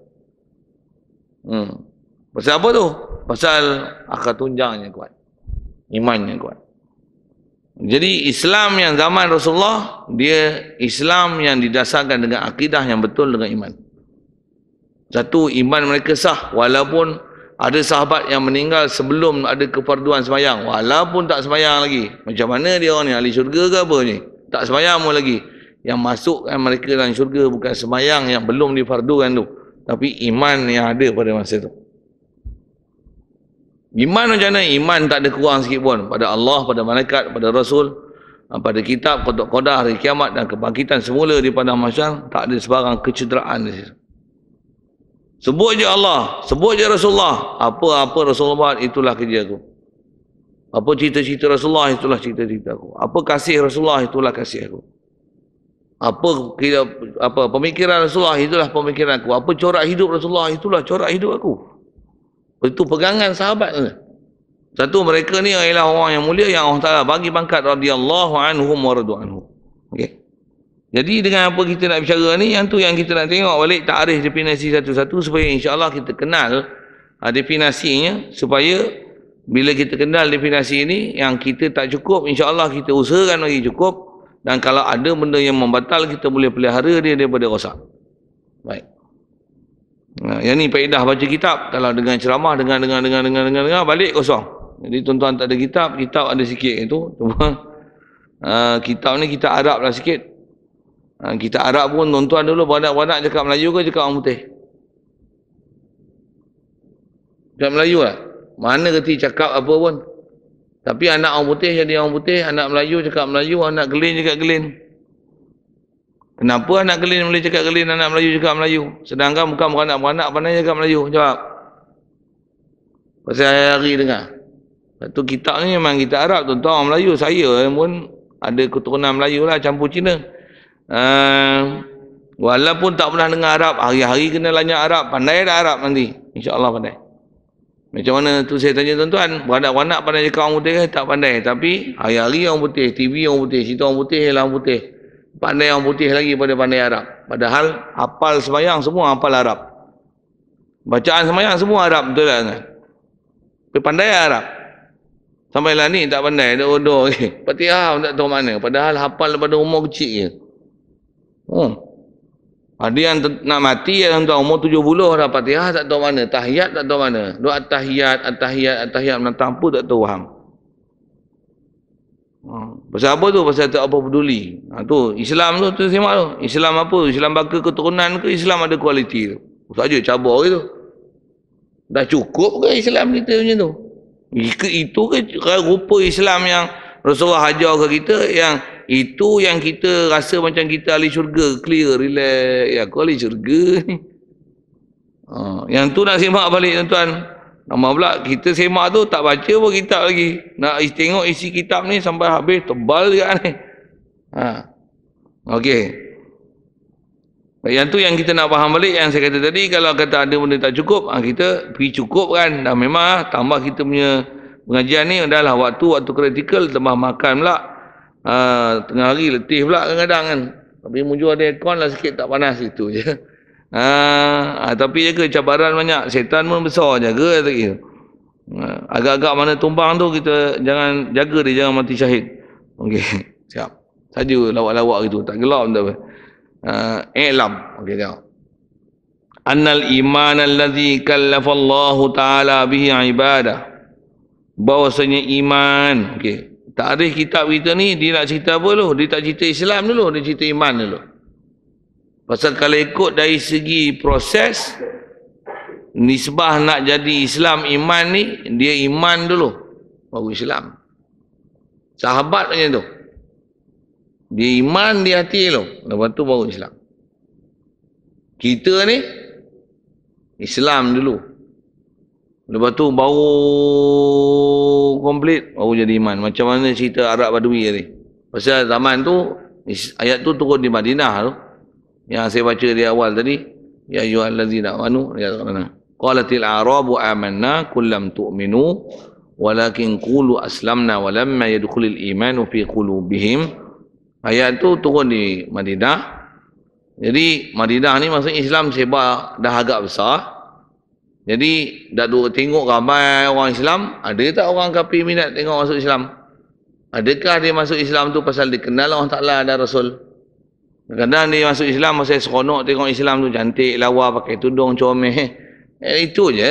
Hmm. Pasal apa tu? Pasal akal tunjangnya kuat. Imannya kuat. Jadi Islam yang zaman Rasulullah, dia Islam yang didasarkan dengan akidah yang betul dengan iman. Satu, iman mereka sah. Walaupun ada sahabat yang meninggal sebelum ada keperduan semayang. Walaupun tak semayang lagi. Macam mana dia orang ni? Ahli syurga ke apa ni? Tak semayang pun lagi. Yang masukkan mereka dalam syurga bukan semayang yang belum difardukan tu tapi iman yang ada pada masa itu iman macam mana? iman tak ada kurang sikit pun pada Allah, pada malaikat, pada Rasul pada kitab, kodok kodah, hari kiamat dan kebangkitan semula di padang masyarakat tak ada sebarang kecederaan di situ sebut je Allah sebut je Rasulullah apa-apa Rasulullah buat, itulah kerja aku apa cerita-cerita Rasulullah, itulah cerita-cerita aku apa kasih Rasulullah, itulah kasih aku apa kira apa pemikiran Rasulullah itulah pemikiran aku apa corak hidup Rasulullah itulah corak hidup aku itu pegangan sahabat satu mereka ni ialah orang yang mulia yang Allah Taala bagi pangkat radhiyallahu anhum Anhu. okey jadi dengan apa kita nak bicara ni yang tu yang kita nak tengok balik takrif definisi satu-satu supaya insya Allah kita kenal uh, ha, definisinya supaya bila kita kenal definisi ini yang kita tak cukup insya Allah kita usahakan lagi cukup dan kalau ada benda yang membatal kita boleh pelihara dia daripada rosak baik nah, yang ni faedah baca kitab kalau dengan ceramah dengan dengan dengan dengan dengan dengar balik kosong jadi tuan-tuan tak ada kitab kitab ada sikit itu cuma uh, kitab ni kita Arab lah sikit uh, kita Arab pun tuan-tuan dulu banyak-banyak cakap Melayu ke cakap orang putih cakap Melayu lah mana kerti cakap apa pun tapi anak orang putih jadi orang putih, anak Melayu cakap Melayu, anak Gelin cakap Gelin. Kenapa anak Gelin boleh cakap Gelin, anak Melayu cakap Melayu? Sedangkan bukan beranak-beranak, pandai cakap Melayu. Jawab. Pasal hari-hari dengar. Lepas tu kitab ni memang kita Arab tu. Tuan Melayu, saya pun ada keturunan Melayu lah, campur Cina. Uh, walaupun tak pernah dengar Arab, hari-hari kena lanyak Arab. Pandai dah Arab nanti. InsyaAllah pandai. Macam mana tu saya tanya tuan-tuan, beranak-beranak pandai cakap orang putih ke? Tak pandai. Tapi hari-hari orang putih, TV orang putih, cerita orang putih, lah orang putih. Pandai orang putih lagi pada pandai Arab. Padahal apal semayang semua apal Arab. Bacaan semayang semua Arab, betul tak? Tapi pandai Arab. Sampai lah ni tak pandai, dia bodoh. Okay. Pertiah tak tahu mana. Padahal hafal daripada umur kecil je. Hmm. Ada ah, yang nak mati yang tuan umur 70 dah Fatihah tak tahu mana, tahiyat tak tahu mana. Doa tahiyat, tahiyat, tahiyat menentang pun tak tahu faham. Ha. Pasal apa tu? Pasal tak apa peduli. Ha, tu Islam tu, tu semak tu. Islam apa? Islam baka keturunan ke? Islam ada kualiti tu. Usah je cabar gitu. Dah cukup ke Islam kita macam tu? Ke itu ke rupa Islam yang Rasulullah ajar ke kita yang itu yang kita rasa macam kita ahli syurga, clear, relax. Ya, aku ahli syurga ni. Ha, yang tu nak semak balik tuan-tuan. Nama pula kita semak tu tak baca pun kitab lagi. Nak is tengok isi kitab ni sampai habis tebal je kan ni. Ha. Okey. Yang tu yang kita nak faham balik yang saya kata tadi kalau kata ada benda tak cukup ha, kita pergi cukup kan dah memang tambah kita punya pengajian ni adalah waktu waktu kritikal tambah makan pula Ha, tengah hari letih pula kadang-kadang kan. Tapi muju ada aircon lah sikit tak panas itu je. Ha, ha, tapi jaga cabaran banyak. Setan pun besar jaga lagi. Ha, agak-agak mana tumbang tu kita jangan jaga dia jangan mati syahid. Okey, siap. Saja lawak-lawak gitu. Tak gelap tak apa. Ha, elam. Okey, tengok. Annal iman allazi kallafallahu ta'ala bihi ibadah. Bahwasanya iman. Okey, Tarikh kitab kita ni dia nak cerita apa dulu? Dia tak cerita Islam dulu, dia cerita iman dulu. Pasal kalau ikut dari segi proses nisbah nak jadi Islam iman ni dia iman dulu baru Islam. Sahabat macam tu. Dia iman di hati dulu, lepas tu baru Islam. Kita ni Islam dulu. Lepas tu baru komplit, baru jadi iman. Macam mana cerita Arab Badui ni. Pasal zaman tu, ayat tu turun di Madinah tu. Yang saya baca di awal tadi. Ya ayuhal lazi nak manu. Qalatil arabu amanna kullam tu'minu. Walakin kulu aslamna walamma yadukulil imanu fi kulubihim. Ayat tu turun di Madinah. Jadi Madinah ni maksudnya Islam sebab dah agak besar. Jadi, dah dua tengok ramai orang Islam, ada tak orang kapi minat tengok masuk Islam? Adakah dia masuk Islam tu pasal dikenal Allah Ta'ala dan Rasul? Kadang-kadang dia masuk Islam, masa seronok tengok Islam tu cantik, lawa, pakai tudung, comel. Eh, itu je.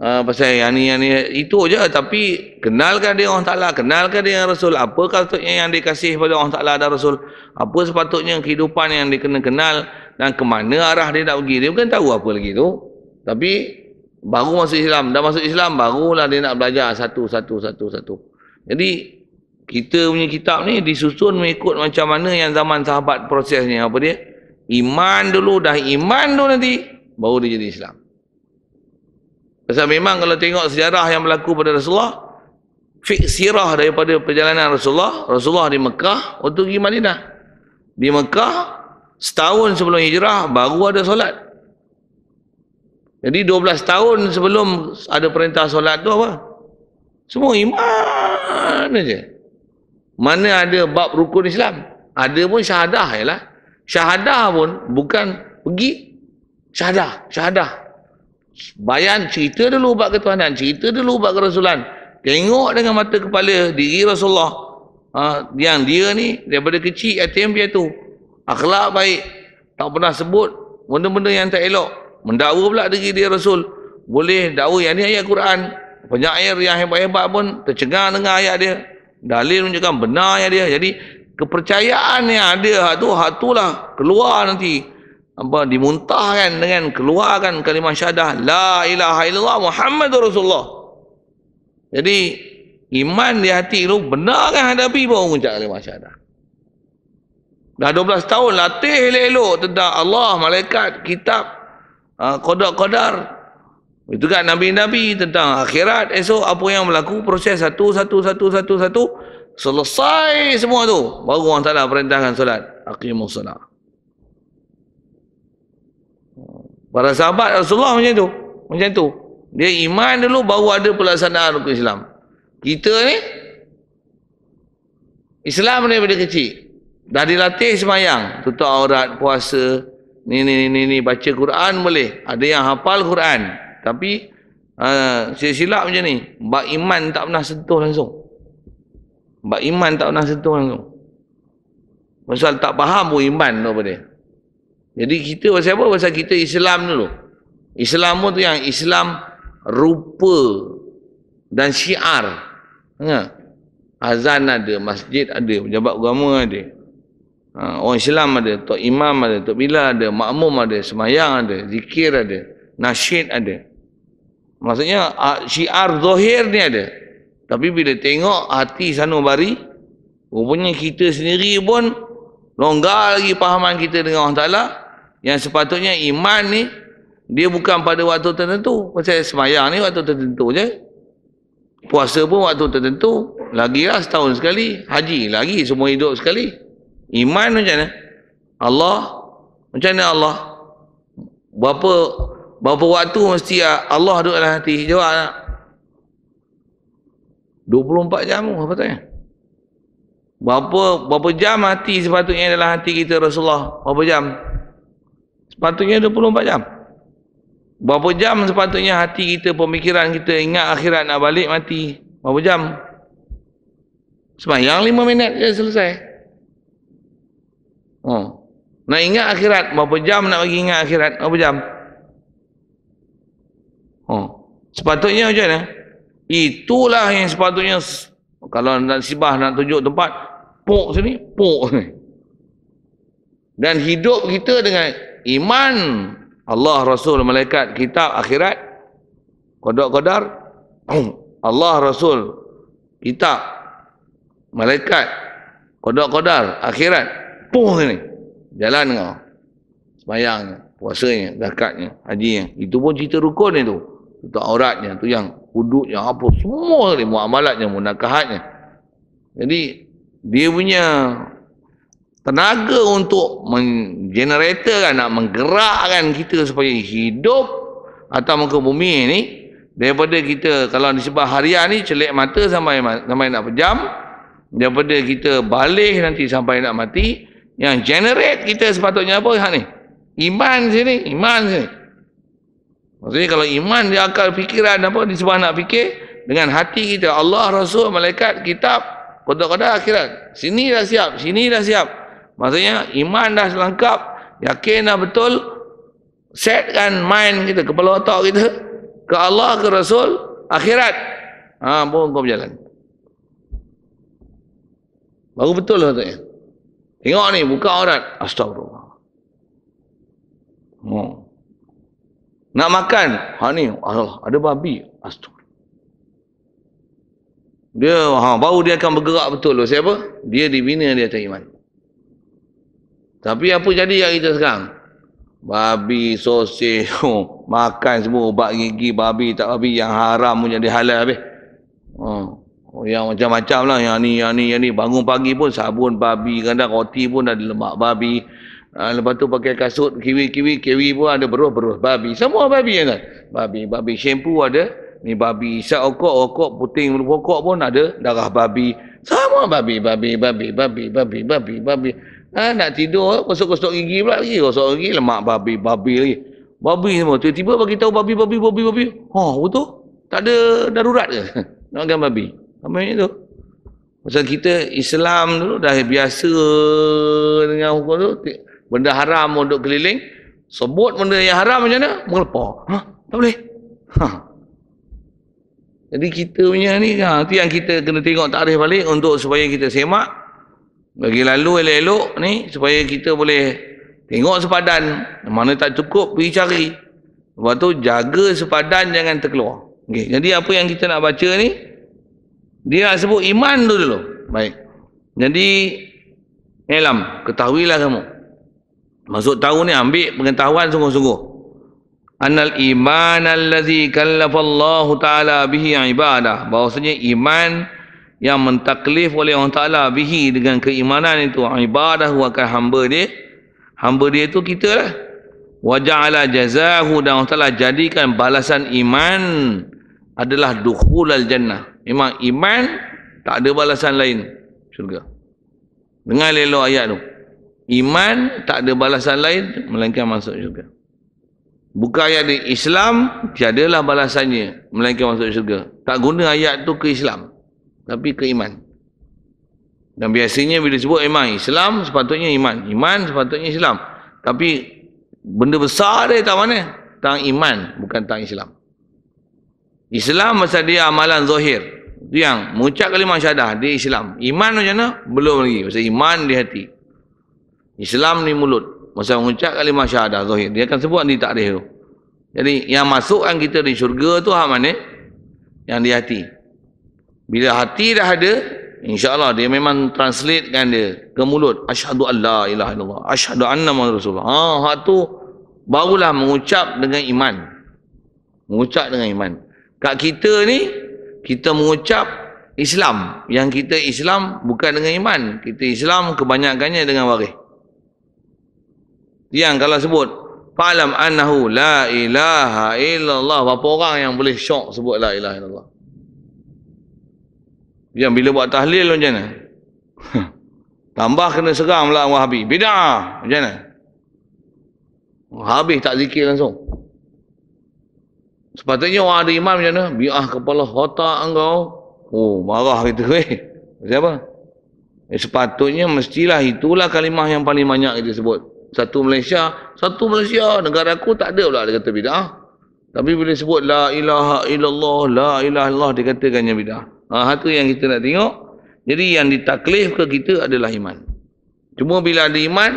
Uh, pasal yang ni, yang ni, itu je. Tapi, kenalkah dia Allah Ta'ala? Kenalkah dia Rasul? Apa sepatutnya yang dikasih kepada Allah Ta'ala dan Rasul? Apa sepatutnya kehidupan yang dia kena kenal? Dan ke mana arah dia nak pergi? Dia bukan tahu apa lagi tu. Tapi baru masuk Islam, dah masuk Islam barulah dia nak belajar satu satu satu satu. Jadi kita punya kitab ni disusun mengikut macam mana yang zaman sahabat prosesnya apa dia? Iman dulu dah iman dulu nanti baru dia jadi Islam. Sebab memang kalau tengok sejarah yang berlaku pada Rasulullah fiksirah daripada perjalanan Rasulullah, Rasulullah di Mekah untuk pergi Madinah. Di Mekah setahun sebelum hijrah baru ada solat. Jadi 12 tahun sebelum ada perintah solat tu apa? Semua iman aja. Mana ada bab rukun Islam? Ada pun syahadah lah. Syahadah pun bukan pergi syahadah, syahadah. Bayan cerita dulu bab ketuhanan, cerita dulu bab kerasulan. Tengok dengan mata kepala diri Rasulullah. Ha, yang dia ni daripada kecil dia tu. Akhlak baik. Tak pernah sebut benda-benda yang tak elok mendakwa pula diri dia Rasul boleh dakwa yang ni ayat Quran penyair yang hebat-hebat pun tercengang dengan ayat dia dalil menunjukkan benar ayat dia jadi kepercayaan yang ada hak tu lah keluar nanti apa dimuntahkan dengan keluarkan kalimah syahadah la ilaha illallah Muhammadur rasulullah jadi iman di hati tu benar kan hadapi baru mengucap kalimah syahadah dah 12 tahun latih elok-elok tentang Allah malaikat kitab ha, kodak-kodar itu kan Nabi-Nabi tentang akhirat esok apa yang berlaku proses satu satu satu satu satu selesai semua tu baru orang taklah perintahkan solat aqimus solat para sahabat Rasulullah macam tu macam tu dia iman dulu baru ada pelaksanaan rukun Islam kita ni Islam ni daripada kecil dah dilatih semayang tutup aurat puasa ni ni ni ni baca Quran boleh. Ada yang hafal Quran tapi ah uh, silap-silap macam ni. Bab iman tak pernah sentuh langsung. Bab iman tak pernah sentuh langsung. Pasal tak faham pun iman tu apa Jadi kita pasal apa? Pasal kita Islam dulu. Islam tu yang Islam rupa dan syiar. Ya. Azan ada, masjid ada, pejabat agama ada. Ha, orang Islam ada, Tok Imam ada, Tok Bila ada, Makmum ada, Semayang ada, Zikir ada, Nasyid ada. Maksudnya syiar zahir ni ada. Tapi bila tengok hati sana bari, rupanya kita sendiri pun longgar lagi pahaman kita dengan Allah Ta'ala yang sepatutnya iman ni dia bukan pada waktu tertentu. Macam semayang ni waktu tertentu je. Puasa pun waktu tertentu. Lagilah setahun sekali. Haji lagi semua hidup sekali. Sekali. Iman macam mana? Allah macam mana Allah? Berapa berapa waktu mesti Allah duduk dalam hati? Jawab anak. 24 jam apa tanya? Berapa berapa jam hati sepatutnya dalam hati kita Rasulullah? Berapa jam? Sepatutnya 24 jam. Berapa jam sepatutnya hati kita, pemikiran kita ingat akhirat nak balik mati? Berapa jam? Semayang lima minit je selesai. Oh. Nak ingat akhirat, berapa jam nak bagi ingat akhirat? Berapa jam? Oh. Sepatutnya macam mana? Eh? Itulah yang sepatutnya kalau nak sibah nak tunjuk tempat, pok sini, pok sini. Dan hidup kita dengan iman Allah Rasul malaikat kitab akhirat kodok kodar Allah Rasul kitab malaikat kodok kodar akhirat rapuh ni. Jalan kau. Semayangnya, puasanya, zakatnya, yang Itu pun cerita rukun ni tu. Itu auratnya, tu yang hududnya, apa semua ni. Mu'amalatnya, munakahatnya. Jadi, dia punya tenaga untuk menggeneratorkan, nak menggerakkan kita supaya hidup atau muka bumi ni daripada kita kalau disebab harian ni celik mata sampai sampai nak pejam daripada kita balik nanti sampai nak mati yang generate kita sepatutnya apa hak ni? Iman sini, iman sini. Maksudnya kalau iman di akal fikiran apa di sebuah nak fikir dengan hati kita Allah Rasul malaikat kitab kodok-kodok akhirat sini dah siap sini dah siap maksudnya iman dah selengkap yakin dah betul setkan mind kita kepala otak kita ke Allah ke Rasul akhirat ha, pun kau berjalan baru betul lah tuan Tengok ni, buka aurat. Astagfirullah. Hmm. Nak makan? Ha ni, Allah, ada babi. Astagfirullah. Dia, ha, baru dia akan bergerak betul. Loh. Siapa? Dia dibina, dia tak iman. Tapi apa jadi yang kita sekarang? Babi, sosis, oh, makan semua, ubat gigi, babi, tak babi, yang haram pun jadi halal habis. Oh. Oh, yang macam-macam lah yang ni yang ni yang ni bangun pagi pun sabun babi kadang roti pun ada lemak babi uh, lepas tu pakai kasut kiwi kiwi kiwi pun ada berus berus babi semua babi ya kan babi babi shampoo ada ni babi isap okok okok puting pokok pun ada darah babi semua babi babi babi babi babi babi babi ha, nak tidur kosok-kosok gigi pula lagi kosok gigi lemak babi babi lagi babi semua tiba-tiba bagi tahu babi babi babi babi ha betul tak ada darurat ke nak makan babi apa yang tu? Macam kita Islam dulu dah biasa dengan hukum tu. Benda haram untuk keliling. Sebut benda yang haram macam mana? Melepah. Hah? Tak boleh? Hah. Jadi kita punya ni, ha, tu yang kita kena tengok tarikh balik untuk supaya kita semak. Bagi lalu elok-elok ni, supaya kita boleh tengok sepadan. Mana tak cukup, pergi cari. Lepas tu, jaga sepadan jangan terkeluar. Okay. Jadi apa yang kita nak baca ni, dia sebut iman tu dulu. Baik. Jadi, elam, eh, ketahuilah kamu. masuk tahu ni ambil pengetahuan sungguh-sungguh. Annal iman allazi kallafallahu ta'ala bihi ibadah. Bahasanya iman yang mentaklif oleh Allah Ta'ala bihi dengan keimanan itu. Ibadah akan hamba dia. Hamba dia itu kita lah. Waja'ala jazahu dan Allah Ta'ala jadikan balasan iman adalah dukhul al-jannah. Memang iman tak ada balasan lain syurga. Dengar lelok ayat tu. Iman tak ada balasan lain melainkan masuk syurga. Buka ayat di Islam, tiadalah balasannya melainkan masuk syurga. Tak guna ayat tu ke Islam. Tapi ke iman. Dan biasanya bila sebut iman Islam, sepatutnya iman. Iman sepatutnya Islam. Tapi benda besar dia tak mana. Tang iman, bukan tang Islam. Islam masa dia amalan zahir. Itu yang mengucap kalimah syahadah di Islam. Iman macam mana? Belum lagi. Masa iman di hati. Islam ni mulut. Masa mengucap kalimah syahadah zahir. Dia akan sebut di takdir tu. Jadi yang masukkan kita di syurga tu hak mana? Yang di hati. Bila hati dah ada, insyaAllah dia memang translate kan dia ke mulut. Ashadu Allah ilaha illallah. Ashadu anna ma rasulullah. Haa, ah, hak tu barulah mengucap dengan iman. Mengucap dengan iman. Kat kita ni, kita mengucap Islam. Yang kita Islam bukan dengan iman. Kita Islam kebanyakannya dengan waris. Yang kalau sebut, Fa'alam Anahu la ilaha illallah. Berapa orang yang boleh syok sebut la ilaha illallah. Yang bila buat tahlil macam mana? Tambah kena seram pula wahabi. Bida'ah macam mana? Habis tak zikir langsung. Sepatutnya orang ada imam macam mana? Bi'ah kepala khotak engkau. Oh, marah kita. Eh. Siapa? Eh, sepatutnya mestilah itulah kalimah yang paling banyak kita sebut. Satu Malaysia, satu Malaysia. Negara aku tak ada pula dia kata bid'ah. Tapi bila sebut la ilaha illallah, la ilaha illallah, dikatakannya bid'ah. Ha, itu yang kita nak tengok. Jadi yang ditaklif ke kita adalah iman. Cuma bila ada iman,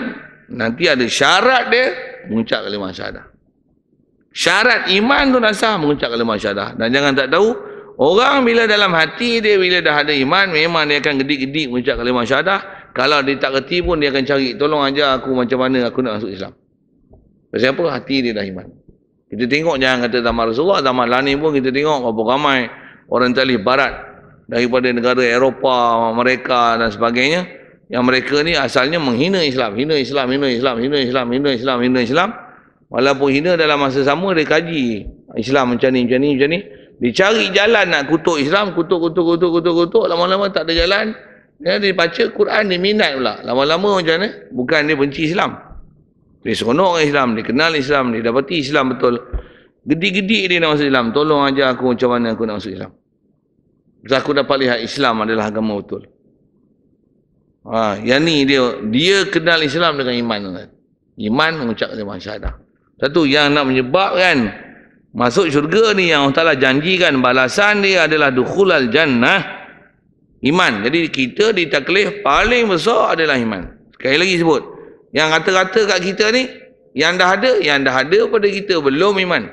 nanti ada syarat dia mengucap kalimah syahadah. Syarat iman tu nak sah mengucap kalimah syahadah. Dan jangan tak tahu, orang bila dalam hati dia, bila dah ada iman, memang dia akan gedik-gedik mengucap kalimah syahadah. Kalau dia tak kerti pun, dia akan cari, tolong aja aku macam mana aku nak masuk Islam. Sebab apa? Hati dia dah iman. Kita tengok jangan kata zaman Rasulullah, zaman Lani pun kita tengok berapa ramai orang talih barat daripada negara Eropah, mereka dan sebagainya. Yang mereka ni asalnya menghina Islam, hina Islam, hina Islam, hina Islam, hina Islam, hina Islam. Hina Islam. Walaupun hina dalam masa sama dia kaji Islam macam ni, macam ni, macam ni. Dia cari jalan nak kutuk Islam, kutuk, kutuk, kutuk, kutuk, kutuk. Lama-lama tak ada jalan. Dia, ya, dia baca Quran, dia minat pula. Lama-lama macam ni, bukan dia benci Islam. Dia seronok dengan Islam, dia kenal Islam, dia dapati Islam betul. Gedik-gedik dia nak masuk Islam. Tolong ajar aku macam mana aku nak masuk Islam. Sebab aku dapat lihat Islam adalah agama betul. Ha, yang ni dia, dia kenal Islam dengan iman. Iman mengucapkan syahadah. Satu yang nak menyebabkan masuk syurga ni yang Allah Ta'ala janjikan balasan dia adalah dukul al-jannah iman. Jadi kita di ditaklif paling besar adalah iman. Sekali lagi sebut. Yang kata-kata kat kita ni, yang dah ada, yang dah ada pada kita belum iman.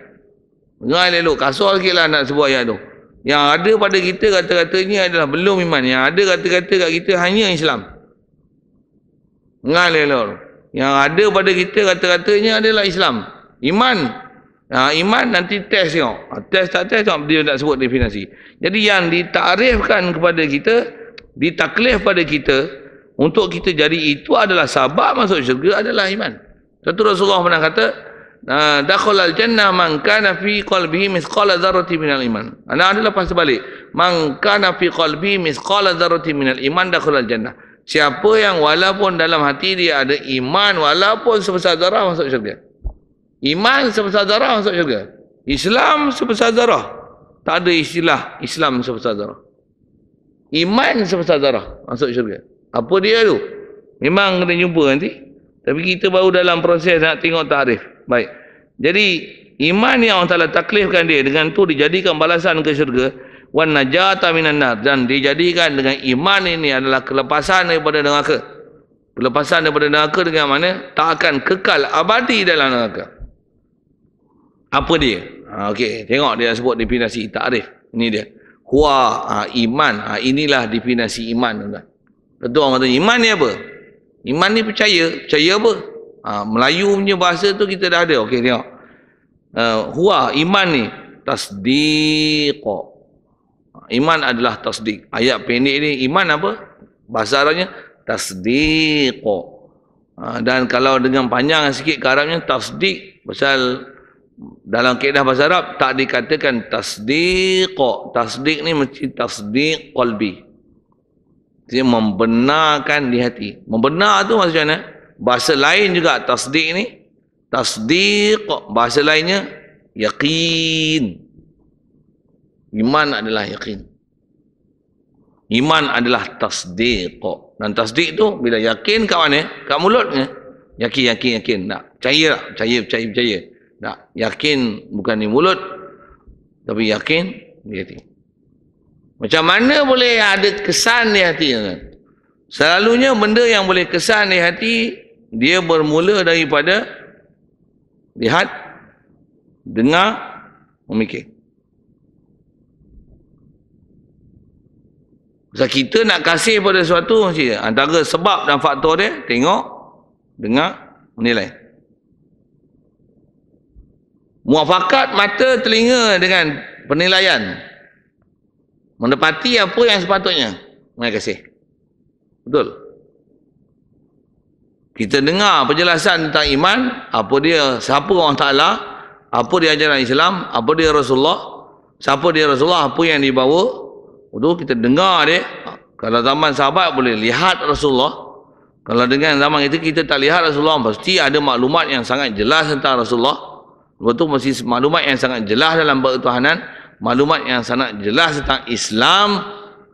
Dengar elok, kasar sikit lah nak sebut ayat tu. Yang ada pada kita kata-katanya adalah belum iman. Yang ada kata-kata kat kita hanya Islam. Dengar elok. Yang ada pada kita kata-katanya adalah Islam. Iman. Ha, iman nanti test tengok. Ha, test tak test tengok dia nak sebut definasi. Jadi yang ditakrifkan kepada kita, ditaklif pada kita, untuk kita jadi itu adalah sabar masuk syurga adalah iman. Satu Rasulullah pernah kata, ha, Dakhul al-jannah man kana fi qalbihi misqala zarati minal iman. Ana ada lepas terbalik. Man kana fi qalbi misqala zarati minal iman dakhul al-jannah. Siapa yang walaupun dalam hati dia ada iman, walaupun sebesar zarah masuk syurga. Iman sebesar zarah masuk syurga. Islam sebesar zarah. Tak ada istilah Islam sebesar zarah. Iman sebesar zarah masuk syurga. Apa dia tu? Memang kena jumpa nanti. Tapi kita baru dalam proses nak tengok tarif. Baik. Jadi iman yang Allah Ta'ala taklifkan dia dengan tu dijadikan balasan ke syurga wan najata minan nar dan dijadikan dengan iman ini adalah kelepasan daripada neraka kelepasan daripada neraka dengan mana tak akan kekal abadi dalam neraka apa dia? Ha, Okey, tengok dia sebut definisi takrif. Ini dia. Hua ha, iman. Ha, inilah definisi iman. Betul orang kata, iman ni apa? Iman ni percaya. Percaya apa? Ha, Melayu punya bahasa tu kita dah ada. Okey, tengok. Uh, hua iman ni. Tasdiq. Iman adalah tasdik. Ayat pendek ni, iman apa? Bahasa Arabnya, tasdiq. Ha, dan kalau dengan panjang sikit ke Arabnya, tasdik. Pasal dalam kaedah bahasa Arab tak dikatakan tasdiq. Tasdiq ni mesti tasdiq qalbi. Dia membenarkan di hati. Membenar tu maksudnya mana? Bahasa lain juga tasdiq ni tasdiq. Bahasa lainnya yakin. Iman adalah yakin. Iman adalah tasdiq. Dan tasdiq tu bila yakin kat mana? Kat mulutnya. Yakin, yakin, yakin. Nak percaya tak? Percaya, percaya, percaya. percaya. Nah, yakin bukan di mulut tapi yakin di hati. Macam mana boleh ada kesan di hati? Selalunya benda yang boleh kesan di hati dia bermula daripada lihat, dengar, memikir. Sebab kita nak kasih pada sesuatu antara sebab dan faktor dia tengok, dengar, menilai muafakat mata telinga dengan penilaian mendepati apa yang sepatutnya terima kasih betul kita dengar penjelasan tentang iman apa dia siapa orang ta'ala apa dia ajaran Islam apa dia Rasulullah siapa dia Rasulullah apa yang dibawa itu kita dengar dia kalau zaman sahabat boleh lihat Rasulullah kalau dengan zaman itu kita tak lihat Rasulullah pasti ada maklumat yang sangat jelas tentang Rasulullah Lepas tu mesti maklumat yang sangat jelas dalam pertuhanan. Maklumat yang sangat jelas tentang Islam.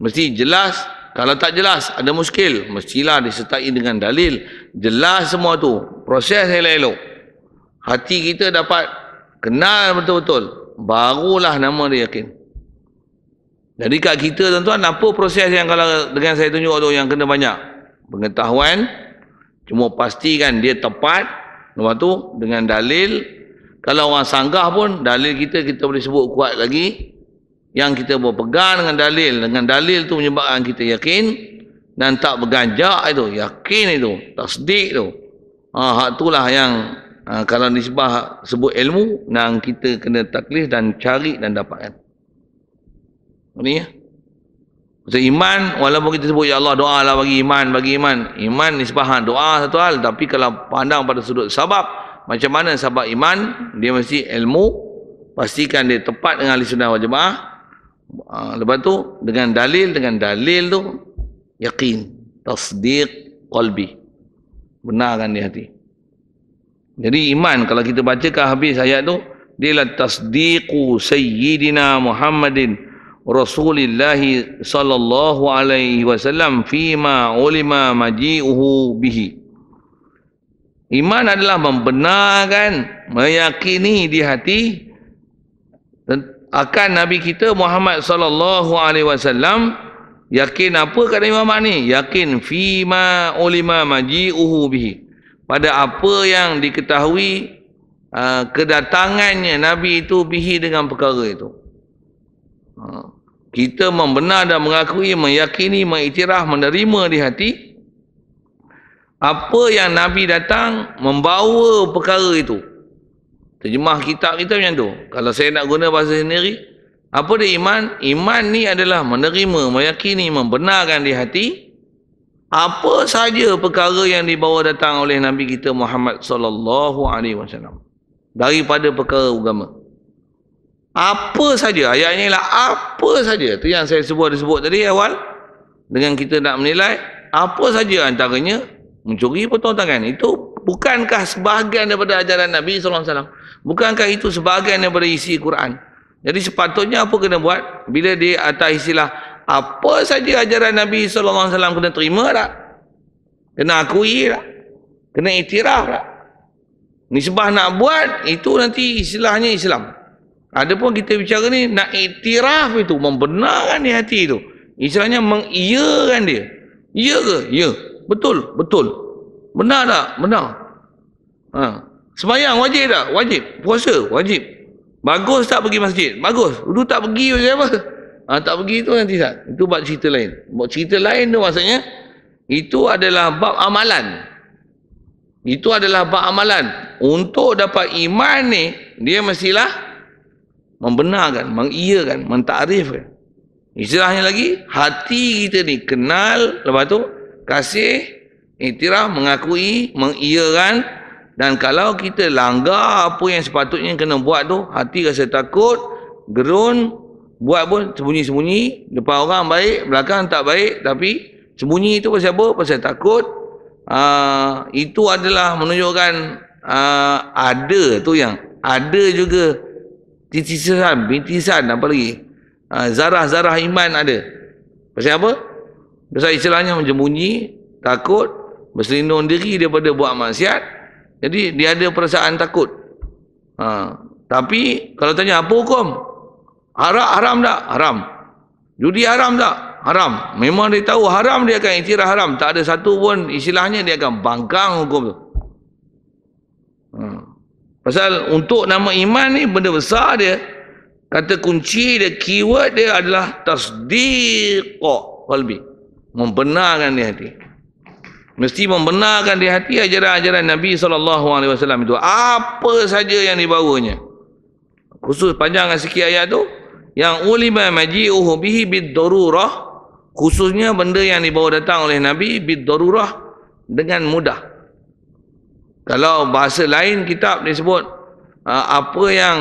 Mesti jelas. Kalau tak jelas, ada muskil. Mestilah disertai dengan dalil. Jelas semua tu. Proses elok-elok. Hati kita dapat kenal betul-betul. Barulah nama dia yakin. Jadi kat kita tuan-tuan, apa proses yang kalau dengan saya tunjuk tu yang kena banyak? Pengetahuan. Cuma pastikan dia tepat. Lepas tu, dengan dalil, kalau orang sanggah pun dalil kita kita boleh sebut kuat lagi yang kita boleh pegang dengan dalil dengan dalil tu menyebabkan kita yakin dan tak berganjak itu yakin itu tasdik itu ha, hak itulah yang ha, kalau nisbah sebut ilmu yang kita kena taklif dan cari dan dapatkan ini ya Maksud iman walaupun kita sebut ya Allah doa lah bagi iman bagi iman iman nisbah doa satu hal tapi kalau pandang pada sudut sebab macam mana sahabat iman dia mesti ilmu pastikan dia tepat dengan ahli sunnah wal ah, lepas tu dengan dalil dengan dalil tu yakin tasdiq qalbi benarkan di hati jadi iman kalau kita bacakan habis ayat tu dia tasdiqu sayyidina muhammadin rasulillahi sallallahu alaihi wasallam fima ulima maji'uhu bihi Iman adalah membenarkan, meyakini di hati akan Nabi kita Muhammad sallallahu alaihi wasallam yakin apa kata Imam Ahmad ni? Yakin fima ulima maji'uhu bihi. Pada apa yang diketahui ah, kedatangannya Nabi itu bihi dengan perkara itu. Ah, kita membenar dan mengakui, meyakini, mengiktiraf, menerima di hati apa yang Nabi datang membawa perkara itu terjemah kitab kita macam tu kalau saya nak guna bahasa sendiri apa dia iman? Iman ni adalah menerima, meyakini, membenarkan di hati apa saja perkara yang dibawa datang oleh Nabi kita Muhammad sallallahu alaihi wasallam daripada perkara agama. Apa saja ayatnya lah. apa saja tu yang saya sebut disebut tadi awal dengan kita nak menilai apa saja antaranya mencuri potong tangan kan, itu bukankah sebahagian daripada ajaran Nabi SAW? bukankah itu sebahagian daripada isi Quran jadi sepatutnya apa kena buat bila di atas istilah apa saja ajaran Nabi SAW alaihi kena terima tak kena akui tak kena iktiraf tak nisbah nak buat itu nanti istilahnya Islam adapun kita bicara ni nak iktiraf itu membenarkan di hati itu istilahnya mengiyakan dia iya ke ya Betul, betul. Benar tak? Benar. Ha. Semayang wajib tak? Wajib. Puasa, wajib. Bagus tak pergi masjid? Bagus. Itu tak pergi macam apa? Ha, tak pergi tu nanti tak. Itu buat cerita lain. Buat cerita lain tu maksudnya, itu adalah bab amalan. Itu adalah bab amalan. Untuk dapat iman ni, dia mestilah membenarkan, mengiyakan, mentakrifkan. Istilahnya lagi, hati kita ni kenal, lepas tu kasih, itiraf, mengakui, mengiyakan dan kalau kita langgar apa yang sepatutnya kena buat tu, hati rasa takut, gerun, buat pun sembunyi-sembunyi, depan orang baik, belakang tak baik, tapi sembunyi itu pasal apa? Pasal takut. Aa, ah, itu adalah menunjukkan aa, ah, ada tu yang ada juga titisan, bintisan apa lagi? Ah, zarah-zarah iman ada. Pasal apa? Biasa istilahnya menjemunyi, takut, berselindung diri daripada buat maksiat. Jadi dia ada perasaan takut. Ha. Tapi kalau tanya apa hukum? Haram, haram tak? Haram. Judi haram tak? Haram. Memang dia tahu haram dia akan ikhtirah haram. Tak ada satu pun istilahnya dia akan bangkang hukum tu. Ha. Pasal untuk nama iman ni benda besar dia. Kata kunci dia, keyword dia adalah tasdiq qalbi membenarkan di hati mesti membenarkan di hati ajaran-ajaran Nabi SAW itu apa saja yang dibawanya khusus panjang sikit ayat tu yang ulima maji'uhu bihi bid khususnya benda yang dibawa datang oleh Nabi bid dengan mudah kalau bahasa lain kitab disebut ah, apa yang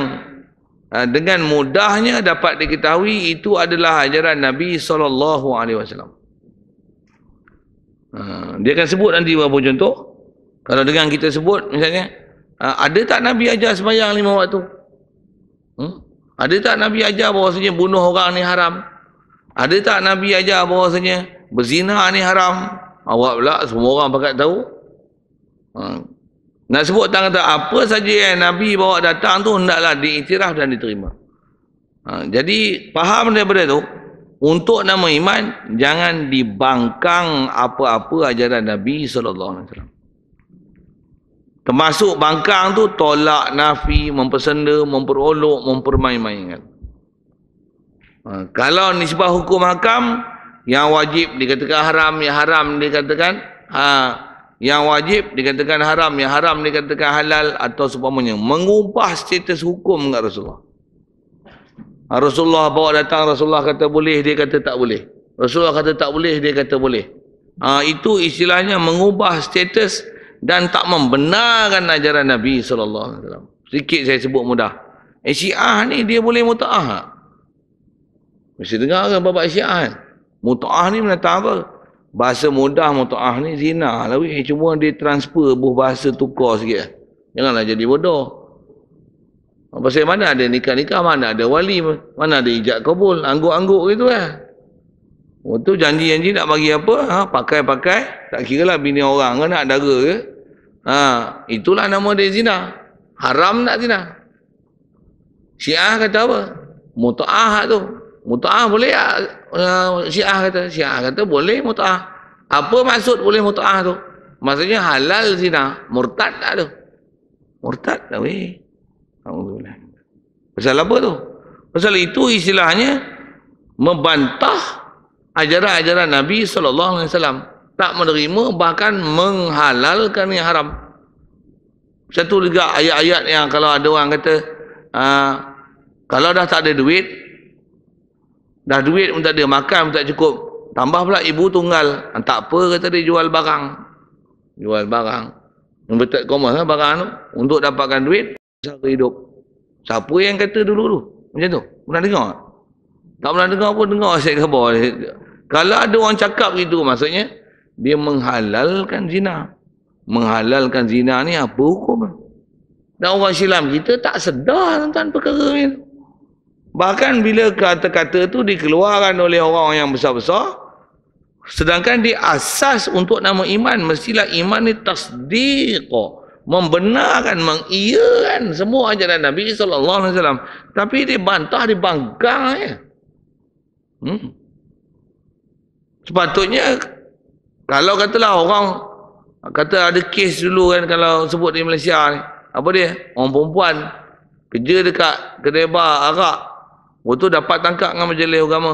ah, dengan mudahnya dapat diketahui itu adalah ajaran Nabi saw. Ha, dia akan sebut nanti beberapa contoh. Kalau dengan kita sebut misalnya, ha, ada tak Nabi ajar sembahyang lima waktu? Hmm? Ada tak Nabi ajar bahawasanya bunuh orang ni haram? Ada tak Nabi ajar bahawasanya berzina ni haram? Awak pula semua orang pakat tahu. Hmm. Nak sebut tangan tak apa saja yang Nabi bawa datang tu hendaklah diiktiraf dan diterima. Ha, jadi faham daripada tu untuk nama iman, jangan dibangkang apa-apa ajaran Nabi SAW. Termasuk bangkang tu tolak, nafi, mempersenda, memperolok, mempermain-mainkan. Ha, kalau nisbah hukum hakam, yang wajib dikatakan haram, yang haram dikatakan ha, yang wajib dikatakan haram, yang haram dikatakan halal atau sepamanya. Mengubah status hukum dengan Rasulullah. Ah, Rasulullah bawa datang Rasulullah kata boleh dia kata tak boleh Rasulullah kata tak boleh dia kata boleh ha, itu istilahnya mengubah status dan tak membenarkan ajaran Nabi SAW Sedikit saya sebut mudah eh, Syiah ni dia boleh muta'ah tak? mesti dengar kan bapak Syiah kan muta'ah ni menatang apa bahasa mudah muta'ah ni zina lah cuma dia transfer buh bahasa tukar sikit janganlah jadi bodoh Pasal mana ada nikah-nikah, mana ada wali, mana ada ijab kabul, angguk-angguk gitu lah. Eh. Waktu oh, janji-janji nak bagi apa, ha, pakai-pakai, tak kira lah bini orang ke nak dara ke. Ha, itulah nama dia zina. Haram nak zina. Syiah kata apa? Muta'ah tu. Muta'ah boleh tak? Ah, ya? Eh, Syiah kata. Syiah kata boleh muta'ah. Apa maksud boleh muta'ah tu? Maksudnya halal zina. Murtad tak tu? Murtad tak weh. Alhamdulillah. Pasal apa tu? Pasal itu istilahnya membantah ajaran-ajaran Nabi sallallahu alaihi wasallam. Tak menerima bahkan menghalalkan yang haram. Satu juga ayat-ayat yang kalau ada orang kata ah, kalau dah tak ada duit dah duit pun tak ada, makan pun tak cukup tambah pula ibu tunggal ah, tak apa kata dia jual barang jual barang yang betul barang tu untuk dapatkan duit sara hidup. Siapa yang kata dulu tu? Macam tu. Pernah dengar? Tak pernah dengar pun dengar asyik khabar. Kalau ada orang cakap gitu maksudnya dia menghalalkan zina. Menghalalkan zina ni apa hukum? Dan orang silam kita tak sedar tentang perkara ni. Bahkan bila kata-kata tu dikeluarkan oleh orang yang besar-besar sedangkan di asas untuk nama iman mestilah iman ni tasdiqah membenarkan mengiyakan semua ajaran Nabi sallallahu alaihi wasallam tapi dia bantah dia banggang ya. hmm. sepatutnya kalau katalah orang kata ada kes dulu kan kalau sebut di Malaysia ni apa dia orang perempuan kerja dekat kedai bar arak waktu dapat tangkap dengan majlis agama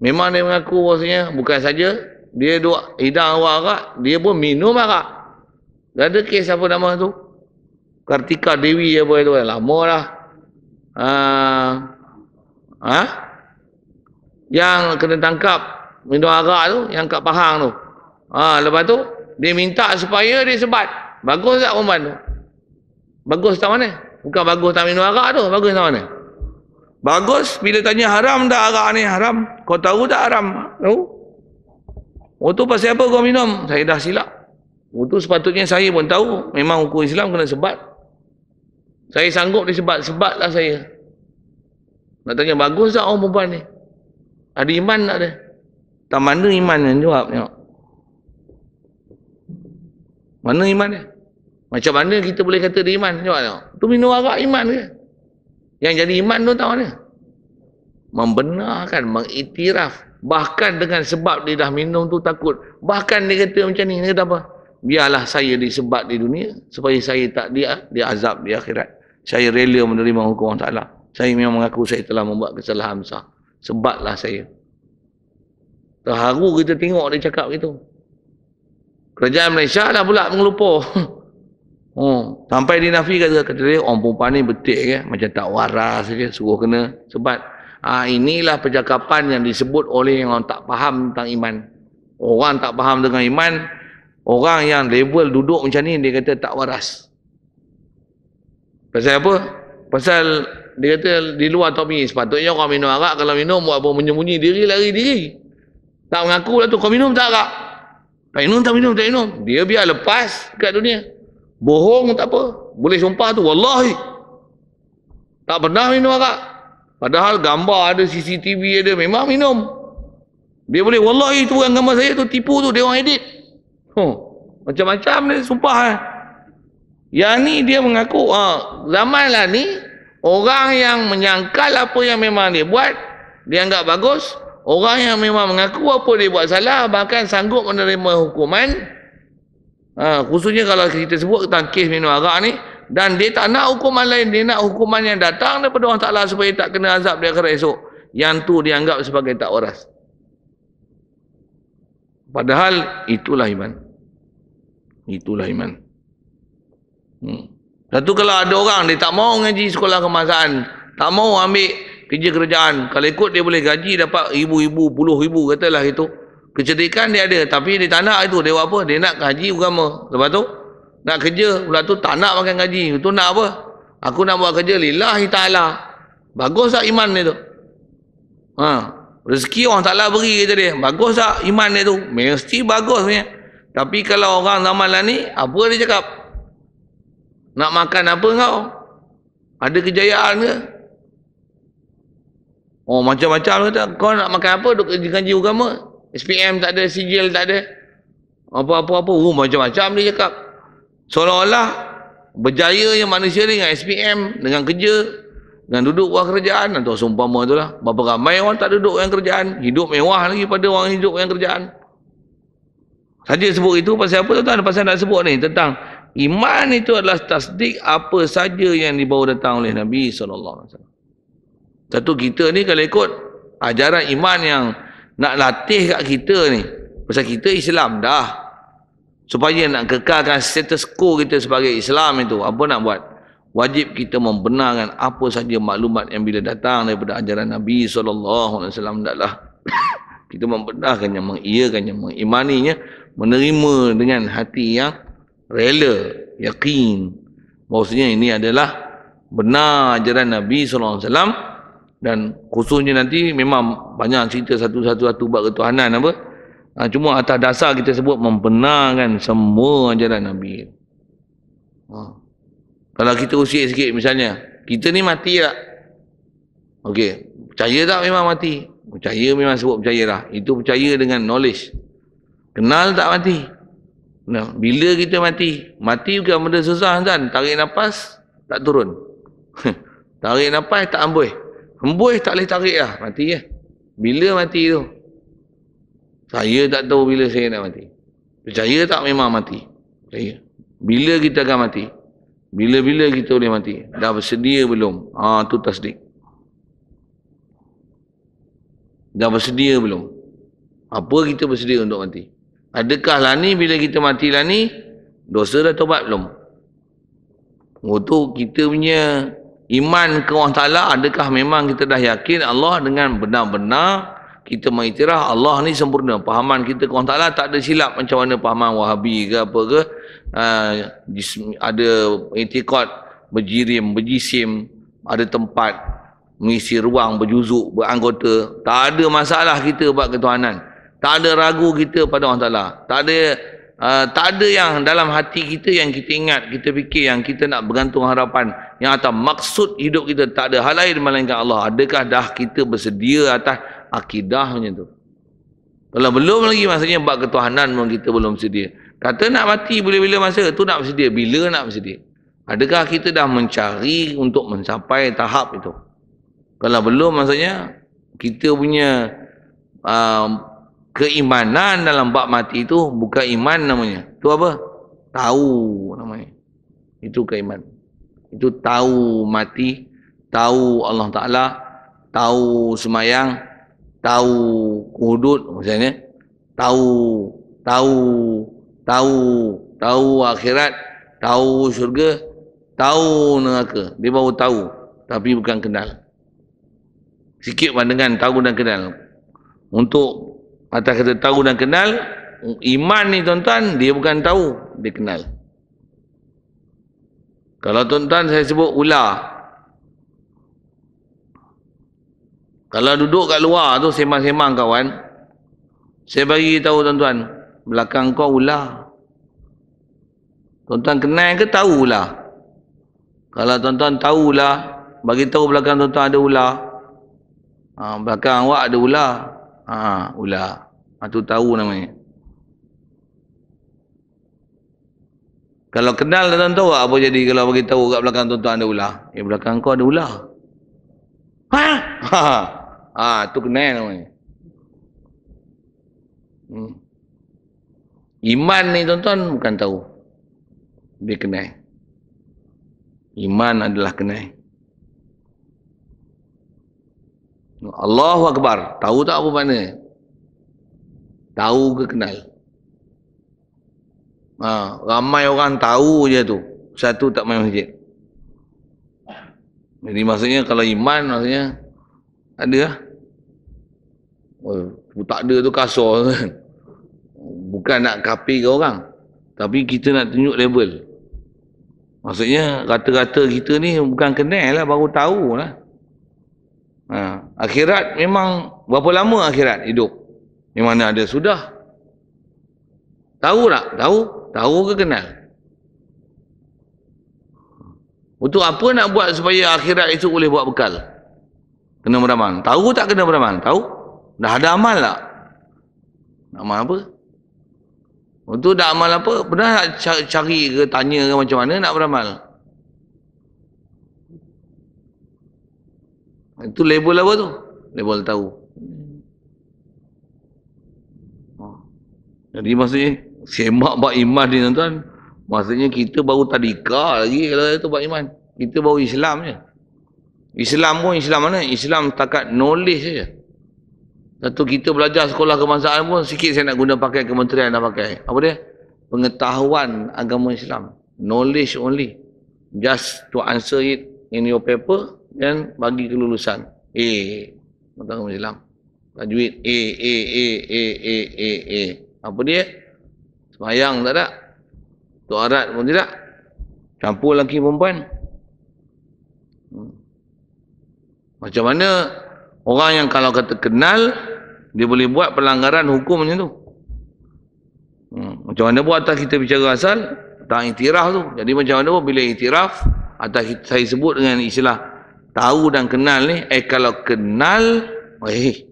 memang dia mengaku bahasanya bukan saja dia dua hidang arak dia pun minum arak Dah ada kes apa nama tu? Kartika Dewi apa itu kan? Lama lah. Ha? ha? Yang kena tangkap minum arak tu, yang kat Pahang tu. Ha, lepas tu, dia minta supaya dia sebat. Bagus tak perempuan tu? Bagus tak mana? Bukan bagus tak minum arak tu, bagus tak mana? Bagus bila tanya haram tak arak ni haram. Kau tahu tak haram? Tahu? Oh tu pasal apa kau minum? Saya dah silap. Itu sepatutnya saya pun tahu memang hukum Islam kena sebat. Saya sanggup di disebat, lah saya. Nak tanya bagus tak orang perempuan ni? Ada iman tak dia? Tak mana iman yang jawab tengok. Mana iman dia? Macam mana kita boleh kata dia iman? Tengok tengok. Tu minum arak iman ke? Yang jadi iman tu tahu mana? Membenarkan, mengiktiraf. Bahkan dengan sebab dia dah minum tu takut. Bahkan dia kata macam ni. Dia kata apa? biarlah saya disebat di dunia supaya saya tak dia dia azab di akhirat. Saya rela menerima hukuman Allah. Saya memang mengaku saya telah membuat kesalahan besar. Sebatlah saya. Terharu kita tengok dia cakap gitu. Kerajaan Malaysia dah pula mengelupo. Oh, sampai di juga kata dia, orang perempuan ni betik ke? Macam tak waras saja, suruh kena sebab. Ah inilah percakapan yang disebut oleh yang orang tak faham tentang iman. Orang tak faham dengan iman, Orang yang label duduk macam ni dia kata tak waras. Pasal apa? Pasal dia kata di luar Tommy sepatutnya orang minum arak kalau minum buat apa menyembunyi diri lari diri. Tak mengaku lah tu kau minum tak arak. Tak minum tak minum tak minum. Dia biar lepas kat dunia. Bohong tak apa. Boleh sumpah tu wallahi. Tak pernah minum arak. Padahal gambar ada CCTV ada memang minum. Dia boleh wallahi tu yang gambar saya tu tipu tu dia orang edit. Huh. Hmm. Macam-macam ni sumpah eh. Yang ni dia mengaku uh, zamanlah ni orang yang menyangkal apa yang memang dia buat dia anggap bagus. Orang yang memang mengaku apa dia buat salah bahkan sanggup menerima hukuman ha, khususnya kalau kita sebut tentang kes minum arak ni dan dia tak nak hukuman lain dia nak hukuman yang datang daripada orang taklah supaya tak kena azab dia akhirat esok yang tu dianggap sebagai tak waras padahal itulah iman Itulah iman. Hmm. tu kalau ada orang dia tak mau ngaji sekolah kemasan, tak mau ambil kerja kerjaan, kalau ikut dia boleh gaji dapat ribu-ribu, puluh ribu katalah itu. Kecerdikan dia ada tapi dia tak nak itu. Dia buat apa? Dia nak gaji agama. Lepas tu nak kerja pula tu tak nak makan gaji. Itu nak apa? Aku nak buat kerja lillahi ta'ala. Bagus tak iman dia tu? Ha. Rezeki orang taklah beri kata dia. Bagus tak iman dia tu? Mesti bagus punya. Kan? Tapi kalau orang zaman lah ni, apa dia cakap? Nak makan apa kau? Ada kejayaan ke? Oh macam-macam kata, lah kau nak makan apa? Duk kerja kanji agama. SPM tak ada, sijil tak ada. Apa-apa-apa, oh, macam-macam dia cakap. Seolah-olah berjaya yang manusia ni dengan SPM, dengan kerja, dengan duduk buah kerjaan. Atau sumpah mah tu lah. Berapa ramai orang tak duduk dengan kerjaan. Hidup mewah lagi pada orang hidup dengan kerjaan. Saja sebut itu pasal apa tuan-tuan? Pasal nak sebut ni tentang iman itu adalah tasdik apa saja yang dibawa datang oleh Nabi SAW. alaihi Satu kita ni kalau ikut ajaran iman yang nak latih kat kita ni, pasal kita Islam dah. Supaya nak kekalkan status quo kita sebagai Islam itu, apa nak buat? Wajib kita membenarkan apa saja maklumat yang bila datang daripada ajaran Nabi sallallahu alaihi wasallam dahlah. kita membenarkannya, mengiyakannya, mengimaninya menerima dengan hati yang rela, yakin. Maksudnya ini adalah benar ajaran Nabi sallallahu alaihi wasallam dan khususnya nanti memang banyak cerita satu-satu satu bab ketuhanan apa. Ha, cuma atas dasar kita sebut membenarkan semua ajaran Nabi. Ha. Kalau kita usik sikit misalnya, kita ni mati tak? Okey, percaya tak memang mati? Percaya memang sebut percaya lah. Itu percaya dengan knowledge. Kenal tak mati? Nah, bila kita mati? Mati juga benda susah kan? Tarik nafas, tak turun. tarik nafas, tak ambuih. Ambuih tak boleh tarik lah. Mati ya. Bila mati tu? Saya tak tahu bila saya nak mati. Percaya tak memang mati? Percaya. Bila kita akan mati? Bila-bila kita boleh mati? Dah bersedia belum? Ah ha, tu tasdik. Dah bersedia belum? Apa kita bersedia untuk mati? Adakah lah ni bila kita mati lah ni dosa dah tobat belum? Waktu kita punya iman ke Allah Ta'ala adakah memang kita dah yakin Allah dengan benar-benar kita mengiktiraf Allah ni sempurna. Pahaman kita ke Allah Ta'ala tak ada silap macam mana pahaman wahabi ke apa ke. Ah, ada etikot berjirim, berjisim, ada tempat mengisi ruang, berjuzuk, beranggota. Tak ada masalah kita buat ketuhanan tak ada ragu kita pada Allah Taala tak ada uh, tak ada yang dalam hati kita yang kita ingat kita fikir yang kita nak bergantung harapan yang atas maksud hidup kita tak ada hal lain melainkan Allah adakah dah kita bersedia atas akidah macam tu kalau belum lagi maksudnya bab ketuhanan pun kita belum bersedia kata nak mati bila-bila masa tu nak bersedia bila nak bersedia adakah kita dah mencari untuk mencapai tahap itu kalau belum maksudnya kita punya uh, keimanan dalam bab mati itu bukan iman namanya. Itu apa? Tahu namanya. Itu keiman. Itu tahu mati, tahu Allah Ta'ala, tahu semayang, tahu kudut misalnya, tahu, tahu, tahu, tahu akhirat, tahu syurga, tahu neraka. Dia baru tahu, tapi bukan kenal. Sikit pandangan tahu dan kenal. Untuk Mata kita tahu dan kenal iman ni tuan-tuan dia bukan tahu dia kenal kalau tuan-tuan saya sebut ular kalau duduk kat luar tu semang-semang kawan saya bagi tahu tuan-tuan belakang kau ular tuan-tuan kenal ke tahu ular kalau tuan-tuan tahu ular bagi tahu belakang tuan-tuan ada ular ha, belakang awak ada ular Ah, ha, ular. Itu ha, tahu namanya. Kalau kenal tuan tahu apa jadi kalau bagi tahu kat belakang tuan-tuan ada ular. Di eh, belakang kau ada ular. Ha? Ha. Ha, ha tu kenal namanya. Hmm. Iman ni tuan-tuan bukan tahu. Dia kenal. Iman adalah kenal. Allahu Akbar. Tahu tak apa mana? Tahu ke kenal? Ha, ramai orang tahu je tu. Satu tak main masjid. Jadi maksudnya kalau iman maksudnya ada lah. Oh, tak ada tu kasar kan. Bukan nak kapi ke orang. Tapi kita nak tunjuk level. Maksudnya rata-rata kita ni bukan kenal lah baru tahu lah. Ha, akhirat memang berapa lama akhirat hidup? mana ada sudah. Tahu tak? Tahu. Tahu ke kenal? Untuk apa nak buat supaya akhirat itu boleh buat bekal? Kena beramal. Tahu tak kena beramal? Tahu. Dah ada amal tak? Nak amal apa? Untuk dah amal apa? Pernah nak cari ke tanya ke macam mana nak beramal? Itu label apa tu? Label tahu. Hmm. Ah. Jadi maksudnya semak Pak iman ni tuan-tuan. Maksudnya kita baru tadika lagi kalau itu Pak iman. Kita baru Islam je. Islam pun Islam mana? Islam takat knowledge saja. Satu kita belajar sekolah kebangsaan pun sikit saya nak guna pakai kementerian nak pakai. Apa dia? Pengetahuan agama Islam. Knowledge only. Just to answer it in your paper Kan bagi kelulusan A mata agama Islam tajwid A A A A A A A apa dia semayang tak ada tu arat pun tidak campur lelaki perempuan hmm. macam mana orang yang kalau kata kenal dia boleh buat pelanggaran hukum macam tu hmm. macam mana buat atas kita bicara asal tentang itiraf tu jadi macam mana pun bila itiraf atas saya sebut dengan istilah tahu dan kenal ni eh kalau kenal eh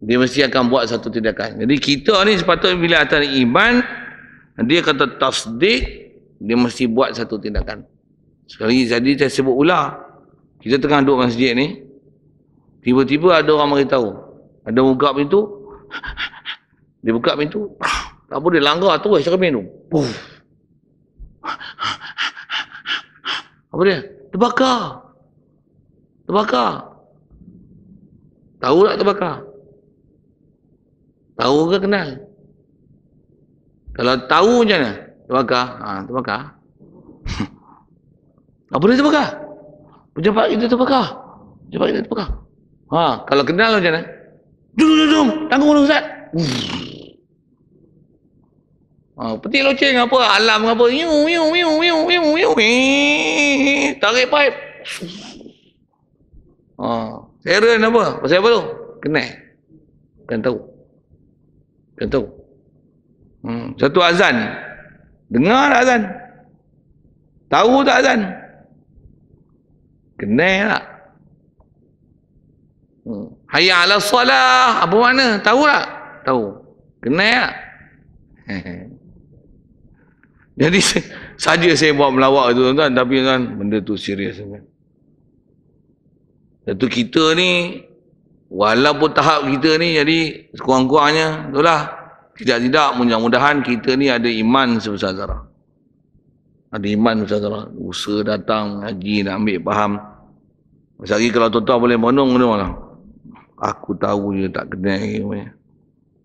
dia mesti akan buat satu tindakan jadi kita ni sepatutnya bila atas iman dia kata tasdik dia mesti buat satu tindakan sekali lagi jadi saya sebut pula kita tengah duduk masjid ni tiba-tiba ada orang mari tahu ada buka pintu dia buka pintu tak apa dia langgar terus cermin tu puf apa dia terbakar Terbakar. Tahu tak terbakar? Tahu ke kenal? Kalau tahu macam mana? Terbakar. Ha, terbakar. Apa dia terbakar? Pejabat kita terbakar. Pejabat kita terbakar. Ha, kalau kenal macam mana? Dum, dum, dum. Tanggung dulu, Ustaz. Ha, petik loceng apa? Alam apa? Yu, yu, yu, yu, yu, yu, yu. Tarik pipe. Oh, saya ni apa? Pasal apa tu? Kenal. Kan tahu. Kan tahu. Hmm, satu azan. Dengar tak azan? Tahu tak azan? Kenal tak? Hmm. Hayya ala salah. Apa makna? Tahu tak? Tahu. Kenal tak? Jadi saja saya buat melawak tu tuan-tuan tapi tuan benda tu serius sangat. Itu kita ni walaupun tahap kita ni jadi sekurang-kurangnya itulah tidak tidak mudah-mudahan kita ni ada iman sebesar zarah. Ada iman sebesar zarah. Usaha datang lagi nak ambil faham. Sebab kalau tuan-tuan boleh menung tu lah. Aku tahu je tak kenal ni.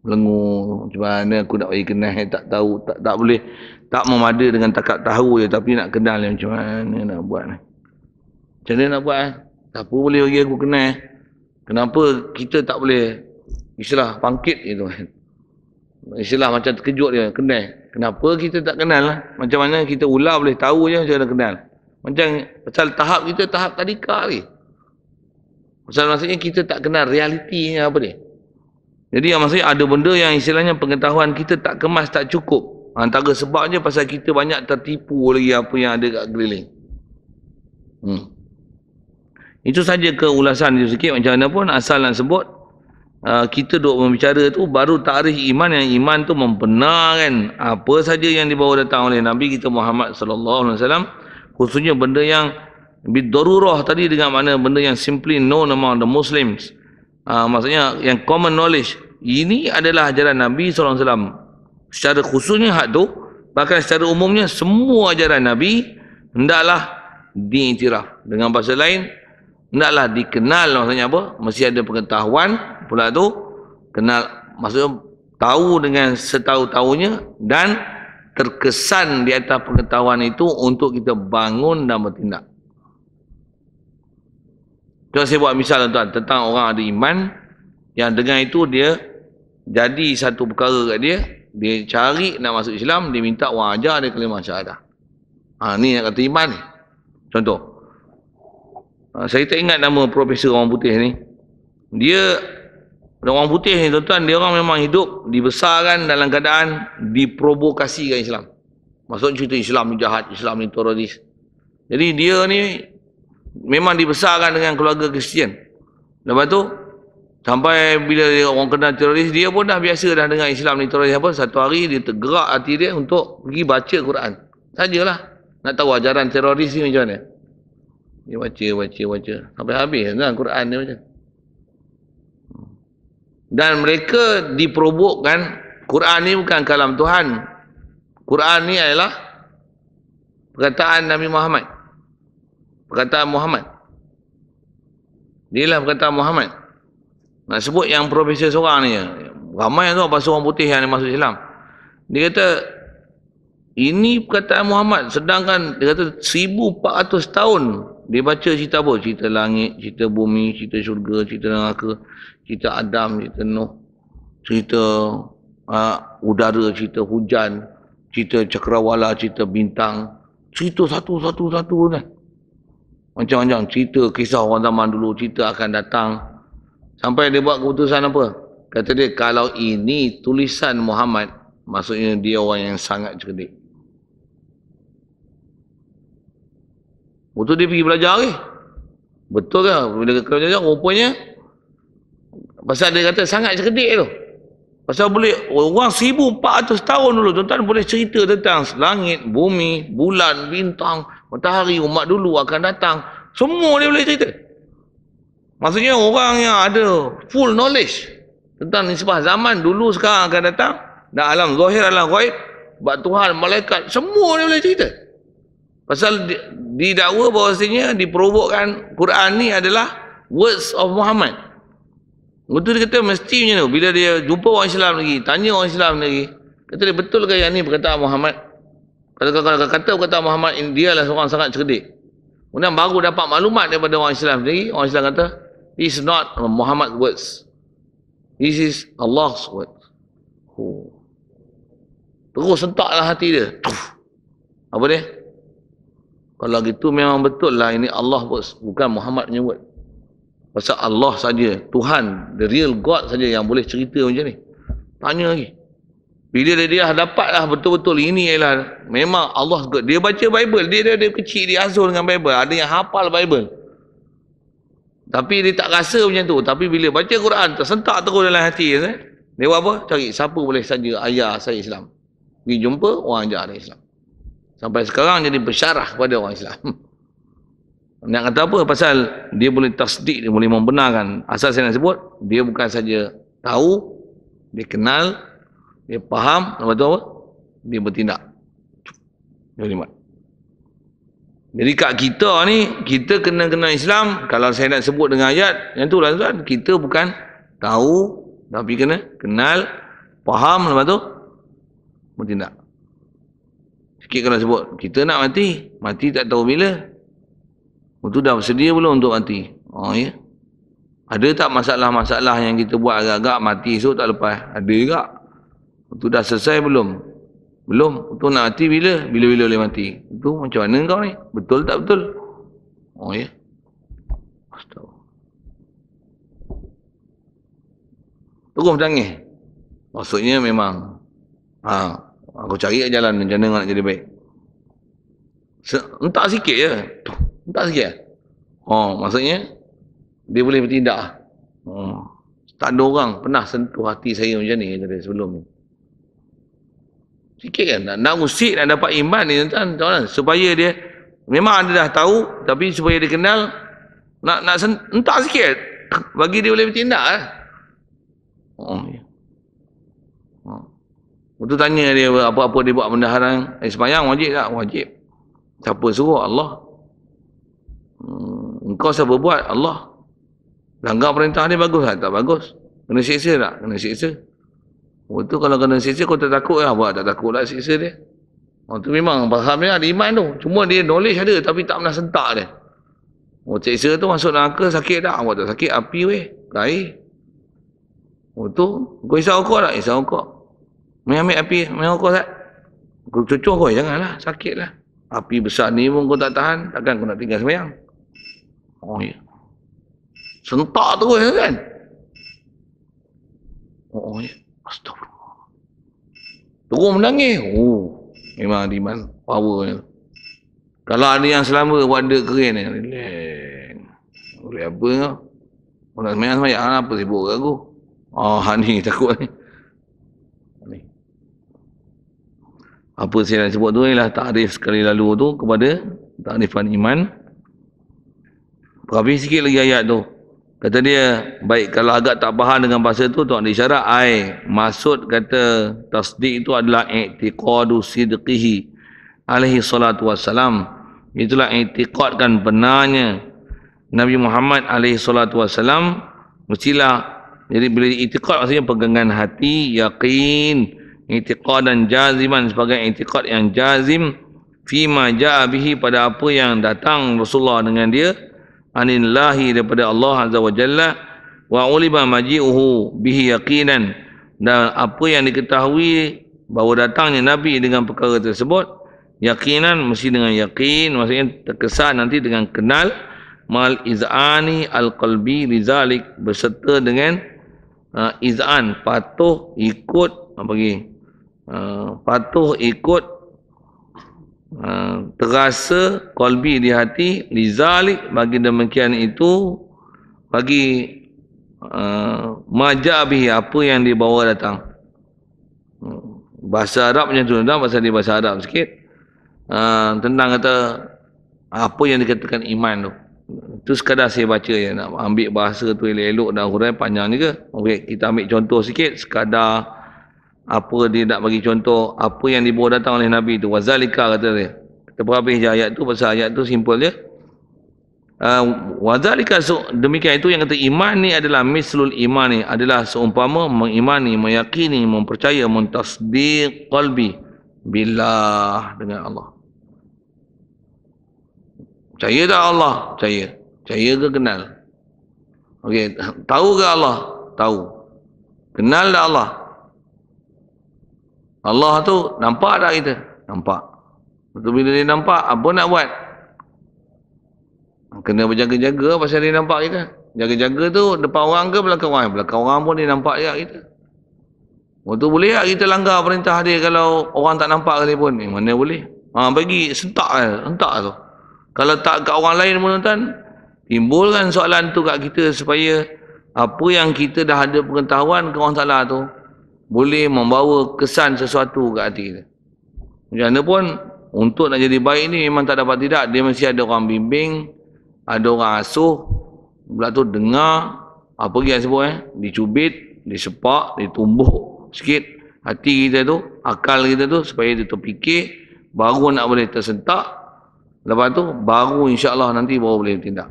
Melengur macam mana aku nak bagi kenal tak tahu tak tak boleh tak memadai dengan takat tahu je tapi nak kenal macam mana nak buat ni. Macam mana nak buat eh? Siapa boleh bagi aku kenal? Eh? Kenapa kita tak boleh istilah pangkit gitu kan? Istilah macam terkejut dia, kenal. Eh? Kenapa kita tak kenal lah? Macam mana kita ular boleh tahu je macam mana kenal? Macam pasal tahap kita tahap tadika ni. Pasal maksudnya kita tak kenal realiti ni apa ni? Jadi yang maksudnya ada benda yang istilahnya pengetahuan kita tak kemas, tak cukup. Antara sebabnya pasal kita banyak tertipu lagi apa yang ada kat keliling. Hmm. Itu saja keulasan dia sikit macam mana pun asal nak sebut uh, kita duk membicara tu baru takrif iman yang iman tu membenarkan apa saja yang dibawa datang oleh Nabi kita Muhammad sallallahu alaihi wasallam khususnya benda yang bidarurah tadi dengan mana benda yang simply known nama the Muslims uh, maksudnya yang common knowledge ini adalah ajaran Nabi sallallahu alaihi wasallam secara khususnya hak tu bahkan secara umumnya semua ajaran Nabi hendaklah diiktiraf dengan bahasa lain Tidaklah dikenal maksudnya apa? Mesti ada pengetahuan pula tu. Kenal maksudnya tahu dengan setahu-tahunya dan terkesan di atas pengetahuan itu untuk kita bangun dan bertindak. Contoh saya buat misal tuan tentang orang ada iman yang dengan itu dia jadi satu perkara kat dia dia cari nak masuk Islam dia minta orang ajar dia kalimah syahadah ha, ni yang kata iman ni contoh Ha, saya tak ingat nama profesor orang putih ni dia orang putih ni tuan-tuan dia orang memang hidup dibesarkan dalam keadaan diprovokasikan Islam maksudnya cerita Islam ni jahat Islam ni teroris jadi dia ni memang dibesarkan dengan keluarga Kristian lepas tu sampai bila dia orang kena teroris dia pun dah biasa dah dengan Islam ni teroris apa satu hari dia tergerak hati dia untuk pergi baca Quran sajalah nak tahu ajaran teroris ni macam mana dia baca, baca, baca. Sampai habis kan Quran dia baca. Dan mereka diperobokkan Quran ni bukan kalam Tuhan. Quran ni adalah perkataan Nabi Muhammad. Perkataan Muhammad. Dia lah perkataan Muhammad. Nak sebut yang profesor seorang ni. Ramai tu pasal orang putih yang masuk Islam. Dia kata ini perkataan Muhammad sedangkan dia kata 1400 tahun dia baca cerita apa? Cerita langit, cerita bumi, cerita syurga, cerita neraka, cerita Adam, cerita Nuh, cerita uh, udara, cerita hujan, cerita cakrawala, cerita bintang. Cerita satu-satu-satu kan. Macam-macam cerita kisah orang zaman dulu, cerita akan datang. Sampai dia buat keputusan apa? Kata dia, kalau ini tulisan Muhammad, maksudnya dia orang yang sangat cerdik. Betul dia pergi belajar ke? Betul ke? Bila kena belajar, rupanya pasal dia kata sangat cerdik tu. Pasal boleh orang 1400 tahun dulu tuan-tuan boleh cerita tentang langit, bumi, bulan, bintang, matahari umat dulu akan datang. Semua dia boleh cerita. Maksudnya orang yang ada full knowledge tentang nisbah zaman dulu sekarang akan datang dan alam zahir alam ghaib buat Tuhan malaikat semua dia boleh cerita. Pasal didakwa bahawasanya diperobokkan Quran ni adalah words of Muhammad. Betul dia kata mesti macam tu. Bila dia jumpa orang Islam lagi, tanya orang Islam lagi. Kata dia betul ke yang ni perkataan Muhammad? Kalau kata, kata, kata perkataan Muhammad, dia lah seorang sangat cerdik. Kemudian baru dapat maklumat daripada orang Islam lagi. Orang Islam kata, it's not Muhammad words. This is Allah's words. Oh. Terus sentaklah hati dia. Tuh. Apa dia? Kalau gitu memang betul lah ini Allah bukan Muhammad menyebut. Pasal Allah saja, Tuhan, the real God saja yang boleh cerita macam ni. Tanya lagi. Bila dia, dia dapat lah betul-betul ini ialah memang Allah God. Dia baca Bible, dia dia, dia kecil dia asuh dengan Bible, ada yang hafal Bible. Tapi dia tak rasa macam tu. Tapi bila baca Quran, tersentak terus dalam hati. Ya, eh? Dia buat apa? Cari siapa boleh saja ayah saya Islam. Pergi jumpa orang ajar Islam sampai sekarang jadi bersyarah kepada orang Islam nak kata apa pasal dia boleh tasdik dia boleh membenarkan asal saya nak sebut dia bukan saja tahu dia kenal dia faham lepas tu apa dia bertindak Jumat. jadi kat kita ni kita kena kenal Islam kalau saya nak sebut dengan ayat yang tu lah tuan kita bukan tahu tapi kena kenal faham lepas tu bertindak Sikit kalau sebut, kita nak mati. Mati tak tahu bila. Untuk oh, dah bersedia belum untuk mati? Oh, ya. Ada tak masalah-masalah yang kita buat agak-agak mati So tak lepas? Ada juga. Untuk dah selesai belum? Belum. Untuk nak mati bila? Bila-bila boleh mati. Itu macam mana kau ni? Betul tak betul? Oh ya. Astagfirullah. Terus menangis. Maksudnya memang. Haa. Aku cari jalan macam mana nak jadi baik. Se entah sikit je. Entah sikit. Oh, maksudnya dia boleh bertindak. Lah. Oh. Tak ada orang pernah sentuh hati saya macam ni dari sebelum ni. Sikit kan? Nak, nak usik nak dapat iman ni tuan, tuan, supaya dia memang anda dah tahu tapi supaya dia kenal nak nak sen, entah sikit bagi dia boleh bertindak eh. Oh, Lepas tanya dia apa-apa dia buat benda haram. Eh, semayang wajib tak? Wajib. Siapa suruh? Allah. Hmm, engkau siapa buat? Allah. Langgar perintah dia bagus tak? Tak bagus. Kena siksa tak? Kena siksa. Lepas tu kalau kena siksa kau tak takut lah. Buat tak takut lah siksa dia. Oh, tu memang faham dia ada iman tu. Cuma dia knowledge ada tapi tak pernah sentak dia. Oh, siksa tu masuk ke sakit tak? Buat tak sakit api weh. Air. Lepas tu kau isau kau tak? Isau kau. Mari ambil api, mari rokok tak? Aku cucuk kau, eh, janganlah, sakitlah. Api besar ni pun kau tak tahan, takkan kau nak tinggal semayang? Oh ya. Sentak kau ya, kan? Oh, oh, ya. Astagfirullah. Terus menangis. Oh, memang diman. Power ni. Kalau ada yang selama buat dia kering ni. Relax. Boleh apa kau? Kau nak semayang-semayang ah, apa sibuk kat aku? Oh, ni takut ni. apa saya nak sebut tu ialah takrif sekali lalu tu kepada takrifan iman berhabis sikit lagi ayat tu kata dia baik kalau agak tak faham dengan bahasa tu tuan isyarat ai maksud kata tasdik itu adalah i'tiqadu sidqihi alaihi salatu wassalam itulah i'tiqadkan benarnya Nabi Muhammad alaihi salatu wassalam mestilah jadi bila i'tiqad maksudnya pegangan hati yakin i'tiqadan jaziman sebagai i'tiqad yang jazim fi ma jaa bihi pada apa yang datang Rasulullah dengan dia anillahi daripada Allah azza wa jalla wa uliba maji'uhu bihi yaqinan dan apa yang diketahui bahawa datangnya nabi dengan perkara tersebut yakinan mesti dengan yakin maksudnya terkesan nanti dengan kenal mal iz'ani al-qalbi lizalik berserta dengan uh, iz'an patuh ikut apa lagi Ah, patuh ikut ah, terasa kolbi di hati lizalik bagi demikian itu bagi ah, majabi apa yang dibawa datang bahasa Arab punya tu dalam bahasa di bahasa Arab sikit tentang kata apa yang dikatakan iman tu itu sekadar saya baca ya nak ambil bahasa tu elok-elok dan huraian panjang ni ke okay, kita ambil contoh sikit sekadar apa dia nak bagi contoh apa yang dibawa datang oleh Nabi itu wazalika kata dia kita berhabis je ayat tu pasal ayat tu simple dia uh, wazalika so, demikian itu yang kata iman ni adalah mislul iman ni adalah seumpama mengimani meyakini mempercaya mentasdiq qalbi billah dengan Allah percaya tak Allah percaya percaya ke kenal Okey, tahu ke Allah? Tahu. Kenal dah Allah? Allah tu nampak tak kita? Nampak. Lepas bila dia nampak, apa nak buat? Kena berjaga-jaga pasal dia nampak kita. Jaga-jaga tu depan orang ke belakang orang? Eh, belakang orang pun dia nampak juga kita. Waktu tu boleh tak kita langgar perintah dia kalau orang tak nampak kali pun? Eh, mana boleh? Ha, bagi sentak lah. Sentak tu. Kalau tak kat orang lain pun tuan, timbulkan soalan tu kat kita supaya apa yang kita dah ada pengetahuan ke orang salah tu, boleh membawa kesan sesuatu ke hati kita. Macam mana pun, untuk nak jadi baik ni memang tak dapat tidak. Dia mesti ada orang bimbing, ada orang asuh, pula tu dengar, apa ah, yang sebut eh, dicubit, disepak, ditumbuh sikit hati kita tu, akal kita tu supaya dia terfikir, baru nak boleh tersentak, lepas tu baru insya Allah nanti baru boleh tindak.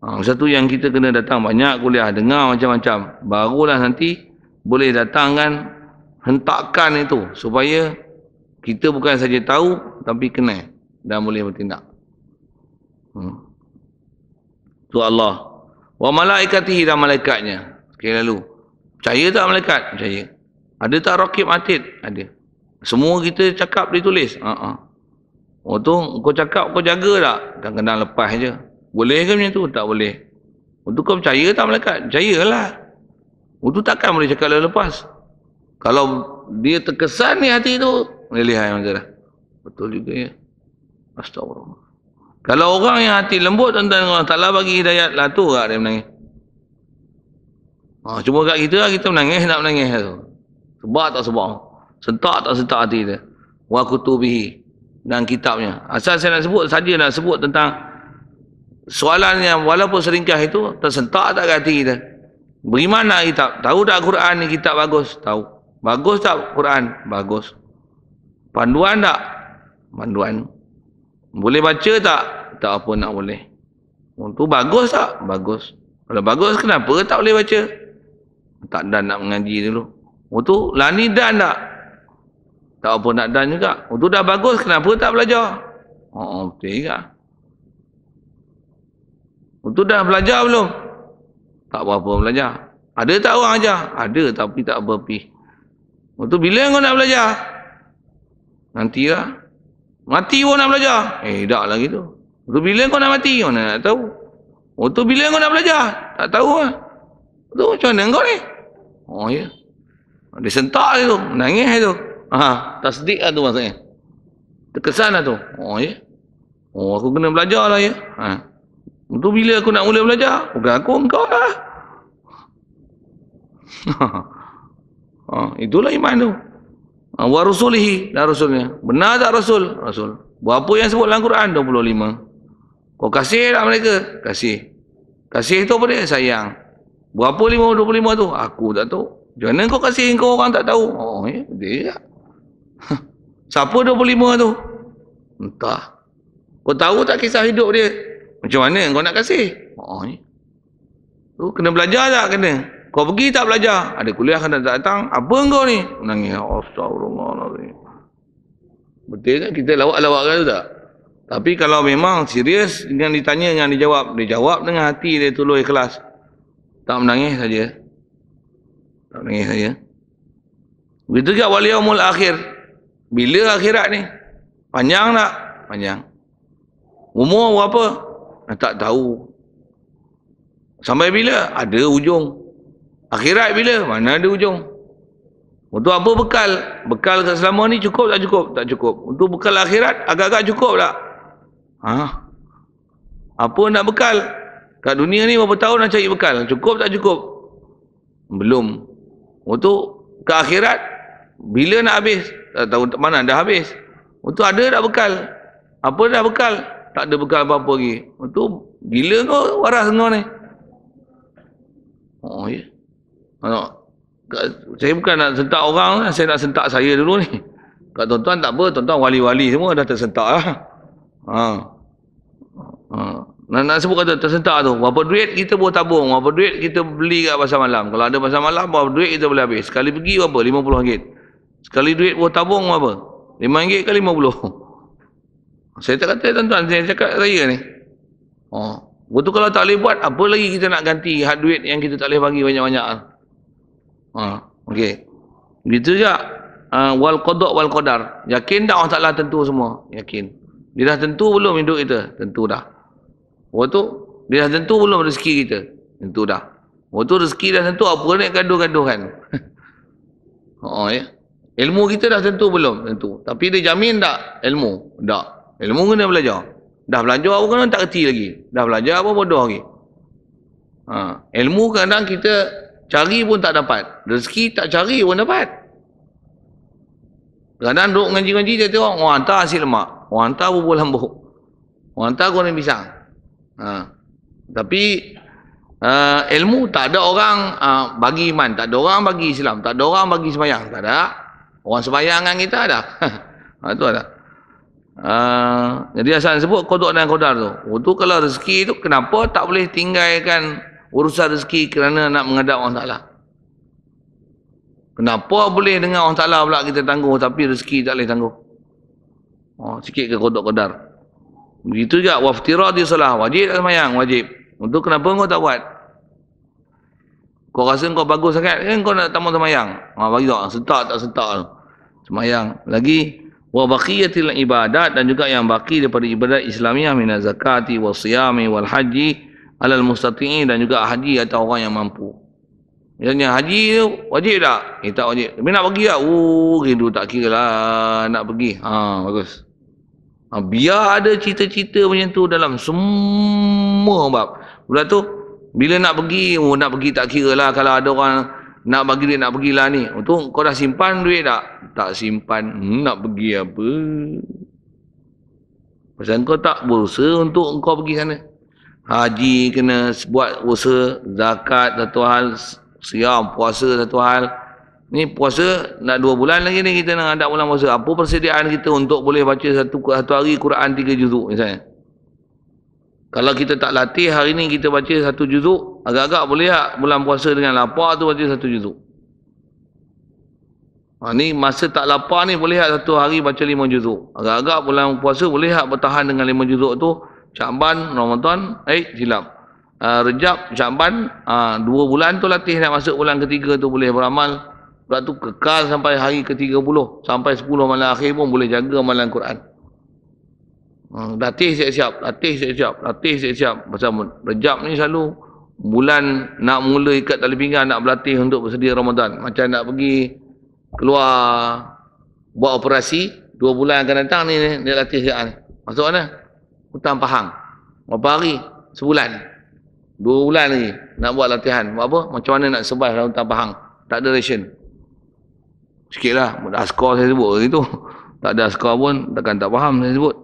Ha, satu yang kita kena datang banyak kuliah, dengar macam-macam, barulah nanti boleh datang kan, hentakan itu supaya kita bukan saja tahu tapi kena dan boleh bertindak. Hmm. Tu Allah. Wa malaikatihi dan malaikatnya. Sekali lalu. Percaya tak malaikat? Percaya. Ada tak rakib atid? Ada. Semua kita cakap ditulis. Ha uh Oh tu kau cakap kau jaga tak? Kan kena lepas je. Boleh ke macam tu? Tak boleh. Untuk kau percaya tak malaikat? Percayalah. Wudu takkan boleh cakap lepas. Kalau dia terkesan ni hati tu, boleh lihat yang macam Betul juga ya. Astagfirullah. Kalau orang yang hati lembut, tuan-tuan, Allah Ta'ala bagi hidayat, lah tu lah dia menangis. Ha, cuma kat kita lah, kita menangis, nak menangis. Lah tu. Sebab tak sebab. Sentak tak sentak hati dia. Wa kutubihi. Dan kitabnya. Asal saya nak sebut, saja nak sebut tentang soalan yang walaupun seringkas itu, tersentak tak hati dia. Bagaimana lah kita tahu tak Quran ni kita bagus? Tahu. Bagus tak Quran? Bagus. Panduan tak? Panduan. Boleh baca tak? Tak apa nak boleh. Itu oh, bagus tak? Bagus. Kalau bagus kenapa tak boleh baca? Tak dan nak mengaji dulu. Itu oh, lani dan tak? Tak apa nak dan juga. Itu oh, dah bagus kenapa tak belajar? Oh, betul juga. Itu dah belajar belum? tak apa-apa belajar. Ada tak orang ajar? Ada tapi tak apa-apa. Untuk bila kau nak belajar? Nanti lah. Mati pun nak belajar? Eh, tak lah gitu. Untuk bila kau nak mati? Mana nak tahu? Untuk bila kau nak belajar? Tak tahu lah. Itu macam mana kau ni? Oh, ya. Yeah. Dia sentak lah tu. Nangis lah tu. Ha, tasdik lah tu maksudnya. Terkesan lah tu. Oh, ya. Yeah. Oh, aku kena belajar lah ya. Yeah. Ha. Untuk bila aku nak mula belajar? Bukan aku, engkau lah. ha, itulah iman tu. Ha, wa rusulihi dan lah rasulnya. Benar tak rasul? Rasul. Buat apa yang sebut dalam Quran 25? Kau kasih tak lah mereka? Kasih. Kasih tu apa dia? Sayang. Buat apa 25 tu? Aku tak tahu. Macam mana kau kasih kau orang tak tahu? Oh, ya, dia. Lah. Siapa 25 tu? Entah. Kau tahu tak kisah hidup dia? Macam mana kau nak kasih? Oh, ni. Tu kena belajar tak kena. Kau pergi tak belajar? Ada kuliah kena datang? Apa kau ni? Menangis. Oh, Astagfirullahaladzim. Betul kan? Kita lawak-lawak kan tak? Tapi kalau memang serius dengan ditanya dengan dijawab, dia jawab dengan hati dia tulus kelas. Tak menangis saja. Tak menangis saja. Begitu juga wali umul akhir. Bila akhirat ni? Panjang tak? Panjang. Umur berapa? tak tahu sampai bila ada ujung akhirat bila mana ada ujung untuk apa bekal bekal kat selama ni cukup tak cukup tak cukup untuk bekal akhirat agak-agak cukup tak ha? apa nak bekal kat dunia ni berapa tahun nak cari bekal cukup tak cukup belum untuk ke akhirat bila nak habis tak tahu mana dah habis untuk ada tak bekal apa dah bekal tak ada bekal apa-apa lagi. Itu gila kau waras semua ni. Oh ya. Ano, saya bukan nak sentak orang, lah. saya nak sentak saya dulu ni. Kak tuan-tuan tak apa, tuan-tuan wali-wali semua dah tersentak lah. Ha. Ha. Nak, nak sebut kata tersentak tu, berapa duit kita buat tabung, berapa duit kita beli kat pasar malam. Kalau ada pasar malam, berapa duit kita boleh habis. Sekali pergi berapa? RM50. Sekali duit buat tabung berapa? RM5 ke RM50. Saya tak kata tuan-tuan, saya cakap saya ni. Oh, betul kalau tak boleh buat, apa lagi kita nak ganti hard duit yang kita tak boleh bagi banyak-banyak. Ah, oh, okey. Gitu je. Uh, ha, wal qada wal qadar. Yakin tak Allah Taala tentu semua? Yakin. Dia dah tentu belum hidup kita? Tentu dah. Waktu dia dah tentu belum rezeki kita? Tentu dah. Waktu rezeki dah tentu apa nak gaduh-gaduh kan? oh ya. Ilmu kita dah tentu belum? Tentu. Tapi dia jamin tak ilmu? Tak. Ilmu kena belajar. Dah belajar apa kan tak kerti lagi. Dah belajar apa bodoh lagi. Ha. Ilmu kadang kita cari pun tak dapat. Rezeki tak cari pun dapat. Kadang duduk ngaji-ngaji dia tengok, orang oh, hantar hasil lemak. Orang oh, hantar bubur lambuk. Orang oh, hantar goreng pisang. Ha. Tapi uh, ilmu tak ada orang uh, bagi iman. Tak ada orang bagi Islam. Tak ada orang bagi semayang. Tak ada. Orang semayang dengan kita ada. ha, itu ada. Ha, jadi Hasan sebut kodok dan kodar tu. Itu oh, kalau rezeki tu kenapa tak boleh tinggalkan urusan rezeki kerana nak menghadap Allah Ta'ala. Kenapa boleh dengan Allah Ta'ala pula kita tangguh tapi rezeki tak boleh tangguh. Oh, sikit ke kodok kodar. Begitu juga waftirah di salah. Wajib tak semayang? Wajib. Untuk oh, kenapa kau tak buat? Kau rasa kau bagus sangat kan kau nak tamu semayang? Ha, bagi tak. Sentak tak sentak. Semayang. Lagi wa baqiyatil ibadat dan juga yang baki daripada ibadat Islamiah min zakati wa siyami wal haji alal mustati'in dan juga haji atau orang yang mampu. Misalnya haji tu wajib tak? Eh tak wajib. Tapi nak pergi tak? Oh, gitu tak kira lah nak pergi. Ha, bagus. Ha, biar ada cita-cita macam tu dalam semua bab. Bila tu, bila nak pergi, oh, nak pergi tak kira lah kalau ada orang nak bagi dia nak pergilah ni. Untuk kau dah simpan duit tak? Tak simpan. Hmm, nak pergi apa? Pasal kau tak bursa untuk kau pergi sana. Haji kena buat bursa, zakat satu hal, siam puasa satu hal. Ni puasa nak dua bulan lagi ni kita nak hadap bulan puasa. Apa persediaan kita untuk boleh baca satu satu hari Quran tiga juzuk misalnya? Kalau kita tak latih hari ni kita baca satu juzuk agak-agak boleh tak bulan puasa dengan lapar tu baca satu juzuk ha, ni masa tak lapar ni boleh tak satu hari baca lima juzuk agak-agak bulan puasa boleh tak bertahan dengan lima juzuk tu Syakban, Ramadan, eh Silam uh, ha, Rejab, Syakban uh, dua bulan tu latih nak masuk bulan ketiga tu boleh beramal Lepas tu kekal sampai hari ke-30 Sampai 10 malam akhir pun boleh jaga malam Quran Hmm, latih siap-siap, latih siap-siap, latih siap-siap. Pasal rejab ni selalu bulan nak mula ikat tali pinggan nak berlatih untuk bersedia Ramadan macam nak pergi keluar buat operasi dua bulan akan datang ni dia latih ikat ni masuk mana hutang pahang berapa hari sebulan dua bulan ni nak buat latihan buat apa macam mana nak sebas dalam hutang pahang tak ada ration sikit lah dah skor saya sebut hari tu tak ada skor pun takkan tak faham saya sebut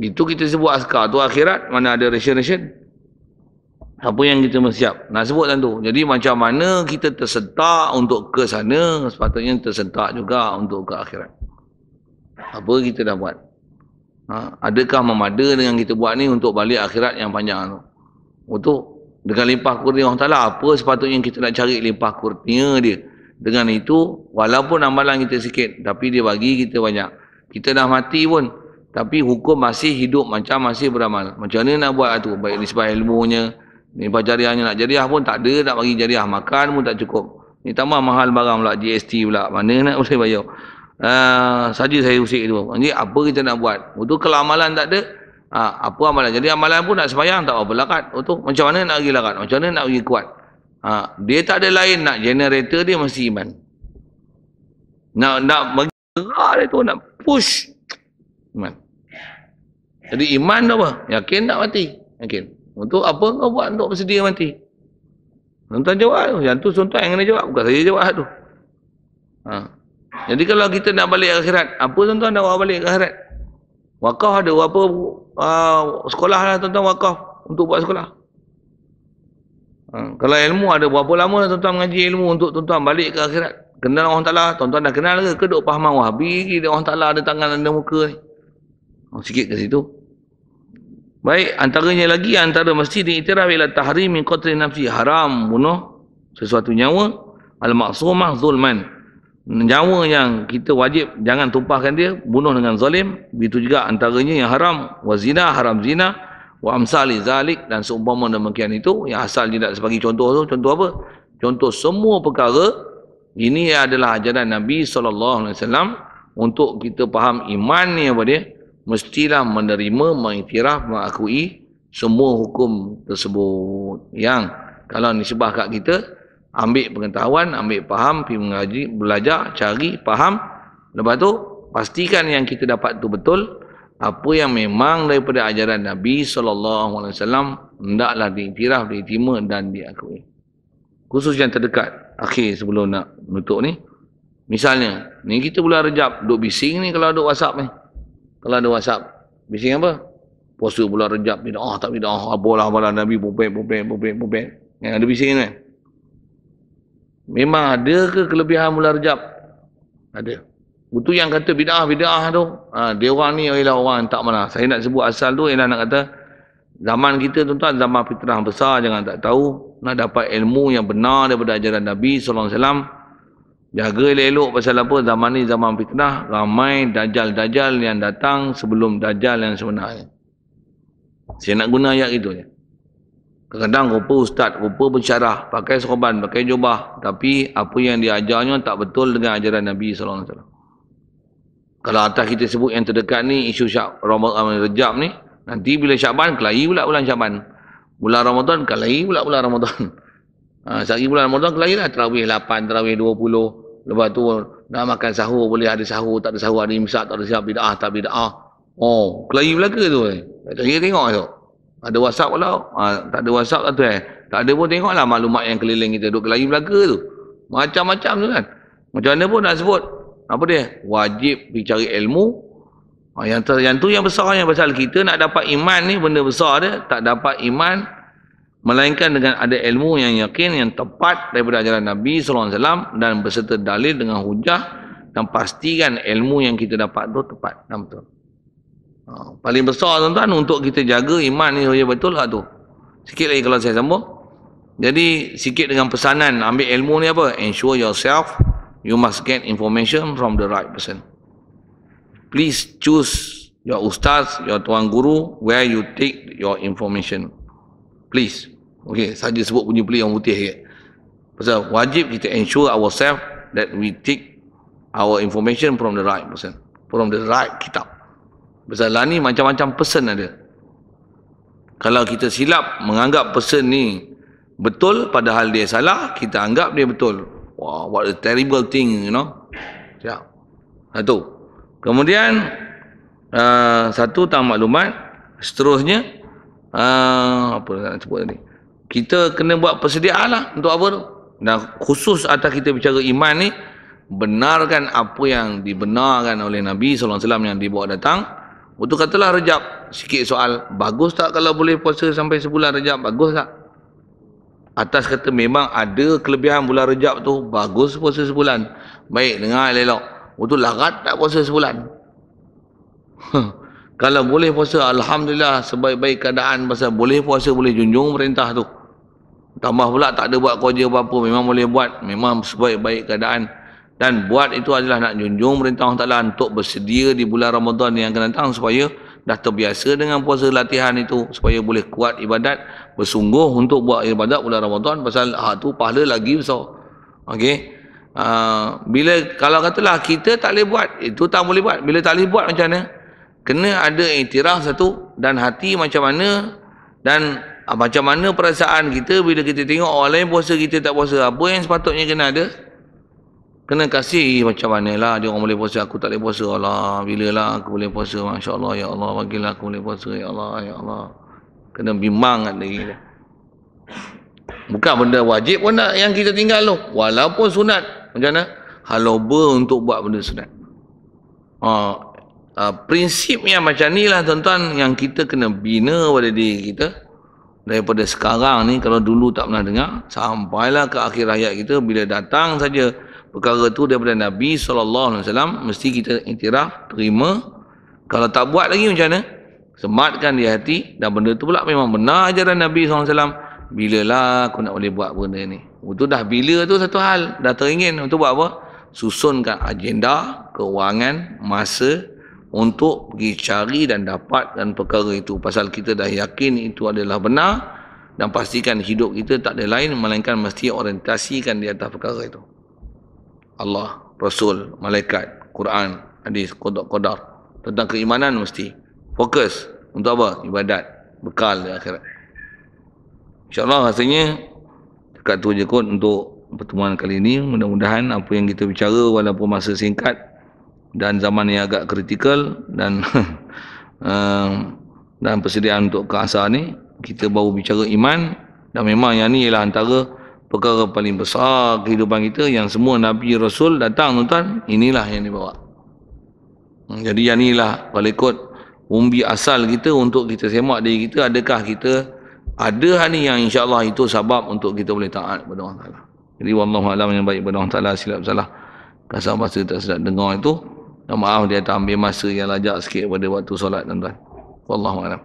itu kita sebut askar tu akhirat mana ada ration-ration apa yang kita mesti siap nak sebut tentu jadi macam mana kita tersentak untuk ke sana sepatutnya tersentak juga untuk ke akhirat apa kita dah buat ha? adakah memada dengan kita buat ni untuk balik akhirat yang panjang tu untuk dengan limpah kurnia Allah Ta'ala apa sepatutnya kita nak cari limpah kurnia dia dengan itu walaupun amalan kita sikit tapi dia bagi kita banyak kita dah mati pun tapi hukum masih hidup macam masih beramal macam mana nak buat tu baik nisbah ilmunya Minta jariahnya nak jariah pun tak ada, nak bagi jariah makan pun tak cukup. Ni tambah mahal barang pula, GST pula. Mana nak boleh bayar? Uh, saja saya usik itu. Jadi apa kita nak buat? Itu kalau amalan tak ada, ha, apa amalan? Jadi amalan pun nak sembahyang tak apa lakat. Itu macam mana nak pergi lakat? Macam mana nak pergi kuat? Ha, dia tak ada lain nak generator dia mesti iman. Nak nak bagi gerak dia tu nak push iman. Jadi iman apa? Yakin tak mati? Yakin. Okay. Untuk apa kau buat untuk bersedia mati? Tuan-tuan jawab tu. Yang tu tuan-tuan yang kena jawab. Bukan saya jawab lah tu. Ha. Jadi kalau kita nak balik akhirat, apa tuan-tuan nak balik ke akhirat? Wakaf ada berapa uh, sekolah lah tuan-tuan wakaf untuk buat sekolah. Ha. Kalau ilmu ada berapa lama lah tuan-tuan mengaji ilmu untuk tuan-tuan balik ke akhirat? Kenal orang ta'ala, tuan-tuan dah kenal ke? Keduk pahaman wahabi, orang ta'ala ada tangan dan muka ni. Oh, sikit ke situ. Baik, antaranya lagi antara masjid ni itiraf ialah tahrim min qatl nafsi haram bunuh sesuatu nyawa al maksumah zulman. Nyawa yang kita wajib jangan tumpahkan dia bunuh dengan zalim, itu juga antaranya yang haram wa zina haram zina wa amsali zalik dan seumpama demikian itu yang asal dia nak sebagai contoh tu contoh apa contoh semua perkara ini adalah ajaran Nabi saw untuk kita faham iman ni apa dia mestilah menerima, mengiktiraf, mengakui semua hukum tersebut. Yang kalau nisbah kat kita, ambil pengetahuan, ambil faham, pergi mengaji, belajar, cari, faham. Lepas tu, pastikan yang kita dapat tu betul. Apa yang memang daripada ajaran Nabi SAW, hendaklah diiktiraf, diiktima dan diakui. Khusus yang terdekat, akhir sebelum nak menutup ni. Misalnya, ni kita bulan rejab, duk bising ni kalau duk whatsapp ni. Eh. Kalau ada WhatsApp, bising apa? Puasa bulan Rejab, bida'ah oh, tak bida'ah, oh, apalah malah Nabi pupek, pupek, pupek, pupek. Yang ada bising kan? Memang ada ke kelebihan bulan Rejab? Ada. Itu yang kata bida'ah, bida'ah tu. Ha, dia orang ni ialah orang tak mana. Saya nak sebut asal tu ialah nak kata, zaman kita tuan-tuan, zaman fitrah besar, jangan tak tahu. Nak dapat ilmu yang benar daripada ajaran Nabi SAW. Jaga elok pasal apa zaman ni zaman fitnah ramai dajal-dajal yang datang sebelum dajal yang sebenarnya. Saya nak guna ayat itu je. Ya. Kadang-kadang rupa ustaz, rupa pencarah, pakai sorban, pakai jubah. Tapi apa yang diajarnya tak betul dengan ajaran Nabi SAW. Kalau atas kita sebut yang terdekat ni, isu syak, Ramadan Rejab ni, nanti bila syakban kelahi pula bulan Syaban. Bulan Ramadan, kelahi pula bulan Ramadan. Ha, sehari bulan Ramadan, kelahi lah. Terawih 8, terawih Lepas tu nak makan sahur boleh ada sahur, tak ada sahur, ada imsak, tak ada siap, ah tak ah Oh, kelahi belaka tu eh. Tak kira tengok tu. Ada WhatsApp pula. Ha, tak ada WhatsApp lah tu eh. Tak ada pun tengoklah maklumat yang keliling kita duduk kelahi belaka tu. Macam-macam tu kan. Macam mana pun nak sebut. Apa dia? Wajib pergi ilmu. Ha, yang, yang tu yang besar yang pasal kita nak dapat iman ni benda besar dia. Tak dapat iman, melainkan dengan ada ilmu yang yakin yang tepat daripada ajaran Nabi sallallahu alaihi wasallam dan berserta dalil dengan hujah dan pastikan ilmu yang kita dapat tu tepat dan betul. Ha, paling besar tuan-tuan untuk kita jaga iman ni ya betul lah tu. Sikit lagi kalau saya sambung. Jadi sikit dengan pesanan ambil ilmu ni apa? Ensure yourself you must get information from the right person. Please choose your ustaz, your tuan guru where you take your information please okey saja sebut bunyi please yang putih ya pasal wajib kita ensure ourselves that we take our information from the right person from the right kitab pasal lah ni macam-macam person ada kalau kita silap menganggap person ni betul padahal dia salah kita anggap dia betul wow what a terrible thing you know ya satu kemudian uh, satu tak maklumat seterusnya uh, apa nak sebut tadi kita kena buat persediaan lah untuk apa tu dan khusus atas kita bicara iman ni benarkan apa yang dibenarkan oleh Nabi SAW yang dibawa datang untuk katalah rejab sikit soal bagus tak kalau boleh puasa sampai sebulan rejab bagus tak atas kata memang ada kelebihan bulan rejab tu bagus puasa sebulan baik dengar elok untuk lagat tak puasa sebulan kalau boleh puasa, Alhamdulillah sebaik-baik keadaan pasal boleh puasa, boleh junjung perintah tu. Tambah pula tak ada buat kerja apa-apa, memang boleh buat. Memang sebaik-baik keadaan. Dan buat itu adalah nak junjung perintah Allah Ta'ala untuk bersedia di bulan Ramadan yang akan datang supaya dah terbiasa dengan puasa latihan itu supaya boleh kuat ibadat bersungguh untuk buat ibadat bulan Ramadan pasal hak tu pahala lagi besar Okey. Uh, ah, bila kalau katalah kita tak boleh buat itu tak boleh buat bila tak boleh buat macam mana kena ada iktiraf satu dan hati macam mana dan ha, macam mana perasaan kita bila kita tengok orang lain puasa kita tak puasa apa yang sepatutnya kena ada kena kasih macam manalah dia orang boleh puasa aku tak boleh puasa Allah bila lah aku boleh puasa masya-Allah ya Allah bagilah aku boleh puasa ya Allah ya Allah kena bimbang kat diri dia bukan benda wajib pun nak yang kita tinggal tu walaupun sunat macam mana haloba untuk buat benda sunat ha, uh, prinsip yang macam ni lah tuan-tuan yang kita kena bina pada diri kita daripada sekarang ni kalau dulu tak pernah dengar sampailah ke akhir hayat kita bila datang saja perkara tu daripada Nabi SAW mesti kita intiraf terima kalau tak buat lagi macam mana sematkan di hati dan benda tu pula memang benar ajaran Nabi SAW bila lah aku nak boleh buat benda ni itu dah bila tu satu hal dah teringin untuk buat apa susunkan agenda kewangan masa untuk pergi cari dan dapatkan perkara itu pasal kita dah yakin itu adalah benar dan pastikan hidup kita tak ada lain melainkan mesti orientasikan di atas perkara itu Allah, Rasul, Malaikat, Quran, Hadis, Qadar, Qadar tentang keimanan mesti fokus untuk apa? ibadat, bekal di akhirat insyaAllah rasanya dekat tu je kot untuk pertemuan kali ini mudah-mudahan apa yang kita bicara walaupun masa singkat dan zaman yang agak kritikal dan eh, dan persediaan untuk kasar ni kita baru bicara iman dan memang yang ni ialah antara perkara paling besar kehidupan kita yang semua Nabi Rasul datang tuan inilah yang dibawa hmm, jadi yang inilah kalau ikut umbi asal kita untuk kita semak diri kita adakah kita ada hal yang insyaAllah itu sebab untuk kita boleh taat kepada Allah Ta'ala jadi Wallahualam yang baik kepada Allah Ta'ala silap salah kasar bahasa tak sedap dengar itu dan maaf dia tak ambil masa yang lajak sikit pada waktu solat tuan-tuan. Wallahualam.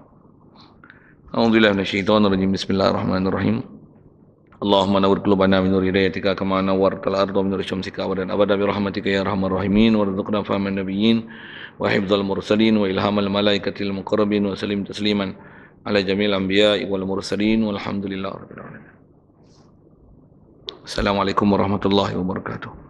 Alhamdulillah bin syaitan rajim. Bismillahirrahmanirrahim. Allahumma nawwir qulubana min nuri hidayatika kama nawwartal arda min nuri syamsika wa dan abada bi rahmatika ya rahman rahimin wa fa fahman nabiyyin wa hifdzal mursalin wa ilham al malaikatil muqarrabin wa salim tasliman ala jamil anbiya wal mursalin walhamdulillahi rabbil alamin. Assalamualaikum warahmatullahi wabarakatuh.